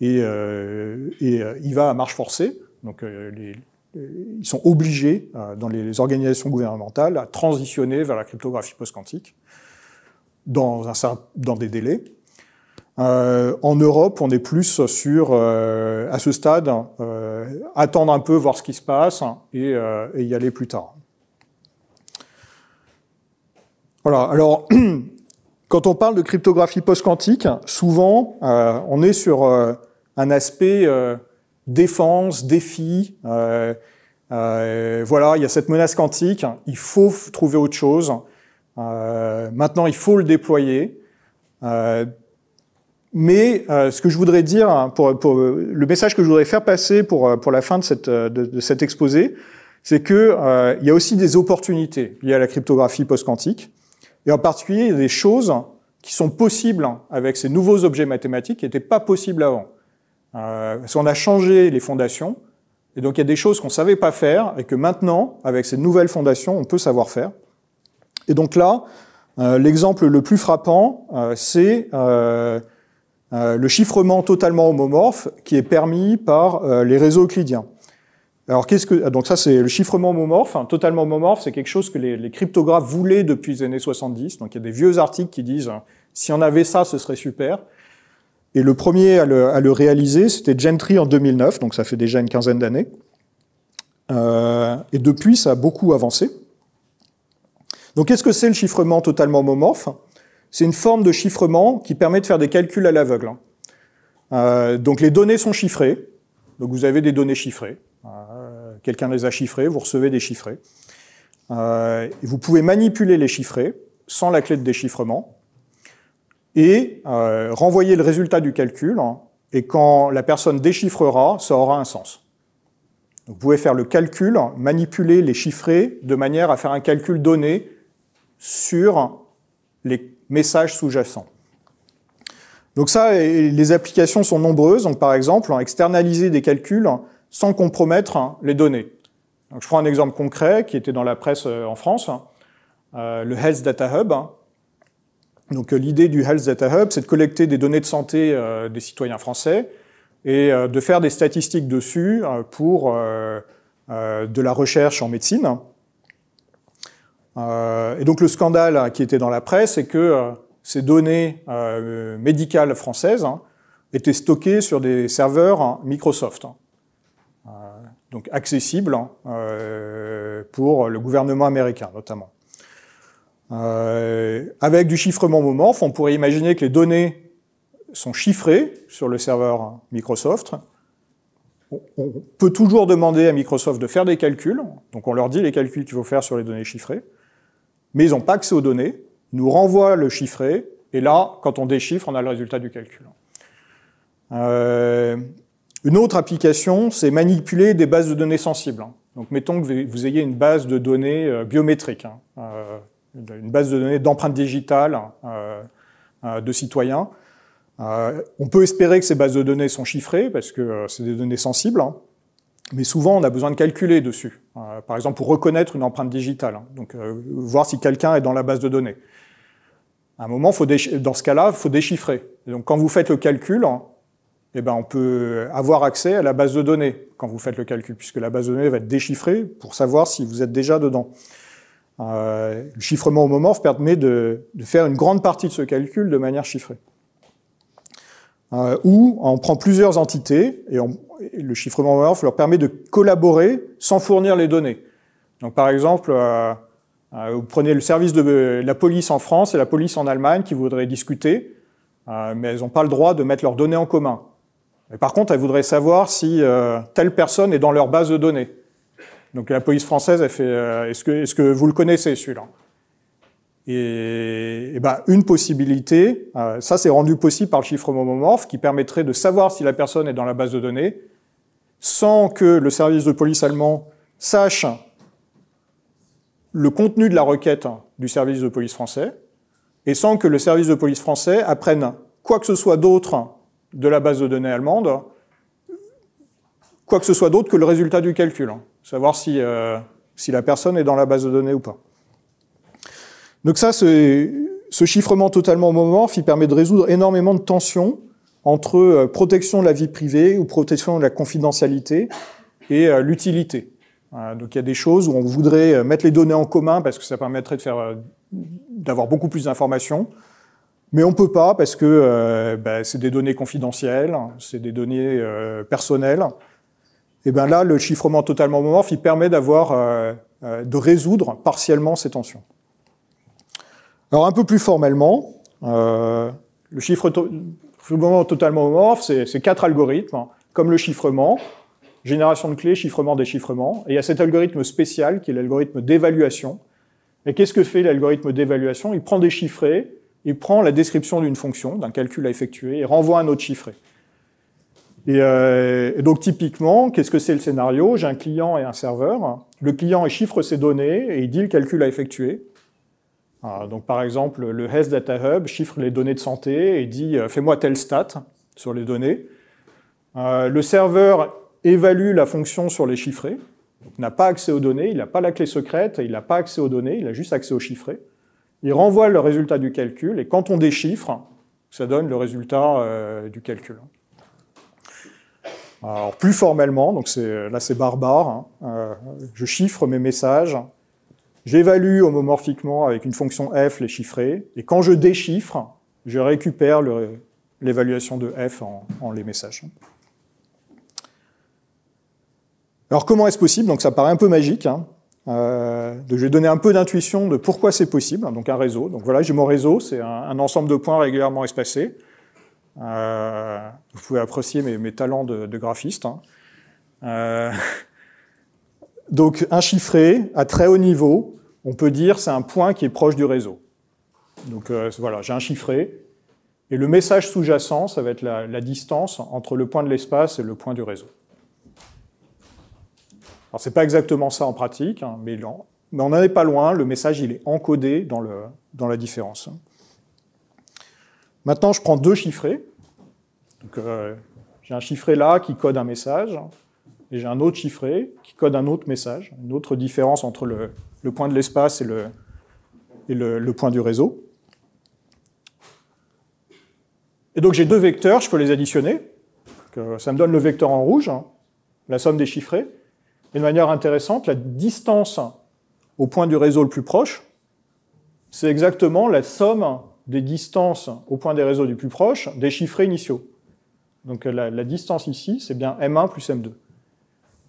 et, euh, euh, il va à marche forcée. Donc euh, ils sont obligés, dans les organisations gouvernementales, à transitionner vers la cryptographie post-quantique dans, des délais. en Europe, on est plus sur, à ce stade, attendre un peu, voir ce qui se passe hein, et, et y aller plus tard. Voilà, alors, quand on parle de cryptographie post-quantique, souvent, on est sur un aspect euh, défense, défi. Euh, euh, voilà, il y a cette menace quantique. Il faut trouver autre chose. maintenant, il faut le déployer. Mais ce que je voudrais dire, hein, pour, le message que je voudrais faire passer pour, pour la fin de, cette, de, cet exposé, c'est que euh, il y a aussi des opportunités liées à la cryptographie post-quantique, et en particulier il des choses qui sont possibles avec ces nouveaux objets mathématiques qui n'étaient pas possibles avant. Euh, parce on a changé les fondations, et donc il y a des choses qu'on ne savait pas faire, et que maintenant, avec ces nouvelles fondations, on peut savoir faire. Et donc là, euh, l'exemple le plus frappant, euh, c'est euh, le chiffrement totalement homomorphe qui est permis par les réseaux euclidiens. Alors qu'est-ce que ah, donc ça c'est le chiffrement homomorphe, totalement homomorphe, c'est quelque chose que les, cryptographes voulaient depuis les années 70. Donc il y a des vieux articles qui disent si on avait ça, ce serait super. Et le premier à le, réaliser, c'était Gentry en 2009, donc ça fait déjà une quinzaine d'années. Euh, et depuis, ça a beaucoup avancé. Donc qu'est-ce que c'est le chiffrement totalement homomorphe C'est une forme de chiffrement qui permet de faire des calculs à l'aveugle. Hein. Euh, donc les données sont chiffrées, donc vous avez des données chiffrées. Euh, quelqu'un les a chiffrées, vous recevez des chiffrés. Et vous pouvez manipuler les chiffrés sans la clé de déchiffrement et euh, renvoyer le résultat du calcul, hein, et quand la personne déchiffrera, ça aura un sens. vous pouvez faire le calcul, manipuler les chiffrés de manière à faire un calcul donné sur les messages sous-jacents. Donc ça, les applications sont nombreuses. Donc par exemple, hein, externaliser des calculs sans compromettre hein, les données. je prends un exemple concret qui était dans la presse euh, en France, euh, le Health Data Hub. Donc euh, l'idée du Health Data Hub, c'est de collecter des données de santé euh, des citoyens français et euh, de faire des statistiques dessus pour de la recherche en médecine. et donc le scandale qui était dans la presse, c'est que ces données médicales françaises hein, étaient stockées sur des serveurs hein, Microsoft, hein. donc accessibles pour le gouvernement américain notamment. Euh, avec du chiffrement moment on pourrait imaginer que les données sont chiffrées sur le serveur Microsoft. On peut toujours demander à Microsoft de faire des calculs, donc on leur dit les calculs qu'il faut faire sur les données chiffrées, mais ils n'ont pas accès aux données, nous renvoient le chiffré, et là, quand on déchiffre, on a le résultat du calcul. Euh, une autre application, c'est manipuler des bases de données sensibles. Donc mettons que vous ayez une base de données euh, biométriques. Hein. Euh, une base de données d'empreintes digitales euh, euh, de citoyens. Euh, on peut espérer que ces bases de données sont chiffrées parce que c'est des données sensibles, hein. mais souvent on a besoin de calculer dessus. par exemple, pour reconnaître une empreinte digitale, hein. donc voir si quelqu'un est dans la base de données. À un moment, dans ce cas-là, faut déchiffrer. donc, quand vous faites le calcul, hein, eh ben, on peut avoir accès à la base de données quand vous faites le calcul, puisque la base de données va être déchiffrée pour savoir si vous êtes déjà dedans le euh, chiffrement homomorphe permet de, de, faire une grande partie de ce calcul de manière chiffrée. Euh, ou on prend plusieurs entités et, on, le chiffrement homomorphe leur permet de collaborer sans fournir les données. Donc par exemple, euh, euh, vous prenez le service de la police en France et la police en Allemagne qui voudraient discuter, euh, mais elles n'ont pas le droit de mettre leurs données en commun. Mais par contre, elles voudraient savoir si telle personne est dans leur base de données. Donc la police française a fait euh, est-ce que, est que, vous le connaissez celui-là et, ben, une possibilité, euh, ça c'est rendu possible par le chiffre « homomorphe qui permettrait de savoir si la personne est dans la base de données sans que le service de police allemand sache le contenu de la requête du service de police français et sans que le service de police français apprenne quoi que ce soit d'autre de la base de données allemande, quoi que ce soit d'autre que le résultat du calcul savoir si, euh, si la personne est dans la base de données ou pas. Donc ça, ce chiffrement totalement moment, permet de résoudre énormément de tensions entre euh, protection de la vie privée ou protection de la confidentialité et euh, l'utilité. donc il y a des choses où on voudrait mettre les données en commun parce que ça permettrait de faire d'avoir beaucoup plus d'informations, mais on peut pas parce que bah, c'est des données confidentielles, c'est des données personnelles et eh bien là, le chiffrement totalement homomorphe, il permet d'avoir, euh, euh, de résoudre partiellement ces tensions. Alors un peu plus formellement, euh, le chiffrement totalement homomorphe, c'est quatre algorithmes, hein, comme le chiffrement, génération de clés, chiffrement, déchiffrement. Et il y a cet algorithme spécial qui est l'algorithme d'évaluation. Et qu'est-ce que fait l'algorithme d'évaluation Il prend des chiffrés, il prend la description d'une fonction, d'un calcul à effectuer, et renvoie un autre chiffré. Euh, et, donc typiquement, qu'est-ce que c'est le scénario J'ai un client et un serveur. Le client chiffre ses données et il dit le calcul à effectuer. Ah, donc par exemple, le Health Data Hub chiffre les données de santé et dit euh, fais-moi tel stat sur les données. Euh, le serveur évalue la fonction sur les chiffrés, n'a pas accès aux données, il n'a pas la clé secrète, il n'a pas accès aux données, il a juste accès aux chiffrés. Il renvoie le résultat du calcul et quand on déchiffre, ça donne le résultat du calcul. Alors plus formellement, donc euh, là c'est barbare, hein. euh, je chiffre mes messages, j'évalue homomorphiquement avec une fonction f les chiffrés, et quand je déchiffre, je récupère l'évaluation de f en, les messages. Alors comment est-ce possible Donc ça paraît un peu magique. Hein. Euh, je vais donner un peu d'intuition de pourquoi c'est possible, hein, donc un réseau. Donc voilà, j'ai mon réseau, c'est un, ensemble de points régulièrement espacés. Euh, vous pouvez apprécier mes, talents de, graphiste. Hein. Euh, donc un chiffré à très haut niveau, on peut dire c'est un point qui est proche du réseau. Donc euh, voilà, j'ai un chiffré, et le message sous-jacent, ça va être la, distance entre le point de l'espace et le point du réseau. Alors c'est pas exactement ça en pratique, hein, mais, on n'en est pas loin, le message il est encodé dans, le, dans la différence. Maintenant, je prends deux chiffrés. Donc, euh, j'ai un chiffré là qui code un message, et j'ai un autre chiffré qui code un autre message. Une autre différence entre le, point de l'espace et, le, le, point du réseau. Et donc j'ai deux vecteurs, je peux les additionner. Euh, ça me donne le vecteur en rouge, hein, la somme des chiffrés. Et de manière intéressante, la distance au point du réseau le plus proche, c'est exactement la somme des distances au point des réseaux du plus proche des chiffrés initiaux. Donc la, distance ici, c'est bien M1 plus M2.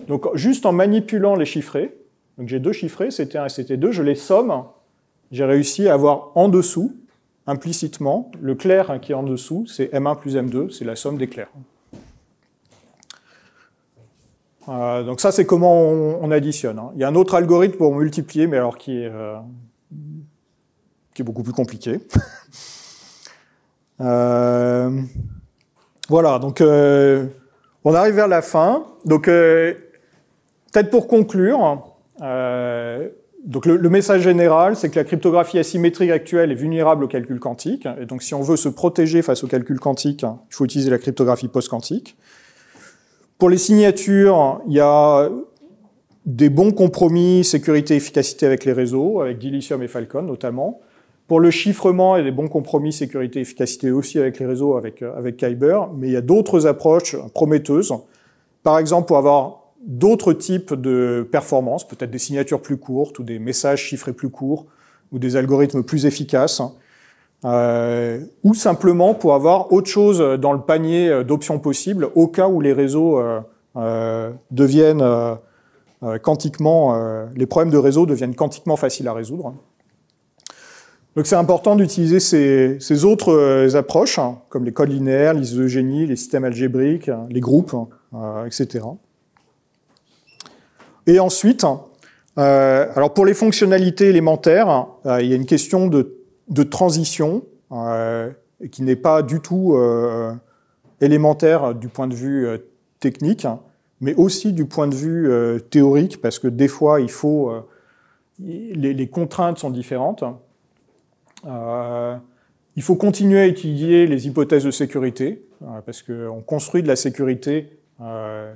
Donc juste en manipulant les chiffrés, donc j'ai deux chiffrés, c'était 1 et CT2, je les somme, j'ai réussi à avoir en dessous, implicitement, le clair qui est en dessous, c'est M1 plus M2, c'est la somme des clairs. Euh, donc ça, c'est comment on, additionne. Hein. Il y a un autre algorithme pour multiplier, mais alors qui est, euh, qui est beaucoup plus compliqué. Euh, voilà, donc euh, on arrive vers la fin. Donc euh, peut-être pour conclure, donc le, le, message général, c'est que la cryptographie asymétrique actuelle est vulnérable au calcul quantique. Et donc si on veut se protéger face au calcul quantique, il faut utiliser la cryptographie post-quantique. Pour les signatures, il y a des bons compromis sécurité-efficacité avec les réseaux, avec Dilithium et Falcon notamment. Pour le chiffrement et les bons compromis sécurité efficacité aussi avec les réseaux, avec, euh, avec Kyber, mais il y a d'autres approches euh, prometteuses. Par exemple, pour avoir d'autres types de performances, peut-être des signatures plus courtes ou des messages chiffrés plus courts ou des algorithmes plus efficaces, euh, ou simplement pour avoir autre chose dans le panier d'options possibles au cas où les réseaux deviennent quantiquement, les problèmes de réseau deviennent quantiquement faciles à résoudre. Donc c'est important d'utiliser ces, autres euh, approches, hein, comme les codes linéaires, l'isogénie, les systèmes algébriques, hein, les groupes, hein, euh, etc. Et ensuite, euh, pour les fonctionnalités élémentaires, il y a une question de, transition qui n'est pas du tout élémentaire du point de vue technique, mais aussi du point de vue théorique, parce que des fois, il faut les contraintes sont différentes. Euh, il faut continuer à étudier les hypothèses de sécurité, euh, parce qu'on construit de la sécurité euh,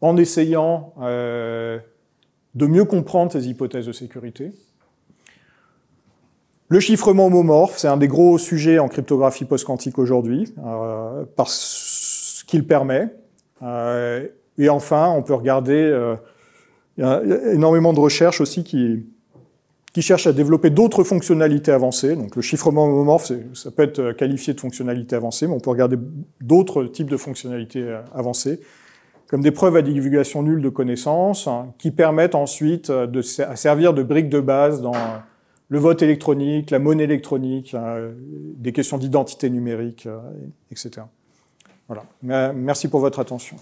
en essayant de mieux comprendre ces hypothèses de sécurité. Le chiffrement homomorphe, c'est un des gros sujets en cryptographie post-quantique aujourd'hui, parce qu'il permet. et enfin, on peut regarder, il y a énormément de recherches aussi qui, qui cherche à développer d'autres fonctionnalités avancées. Donc le chiffrement homomorphe, ça peut être euh, qualifié de fonctionnalité avancée, mais on peut regarder d'autres types de fonctionnalités euh, avancées, comme des preuves à divulgation nulle de connaissances, hein, qui permettent ensuite euh, de servir de briques de base dans le vote électronique, la monnaie électronique, hein, des questions d'identité numérique, etc. Voilà. Merci pour votre attention.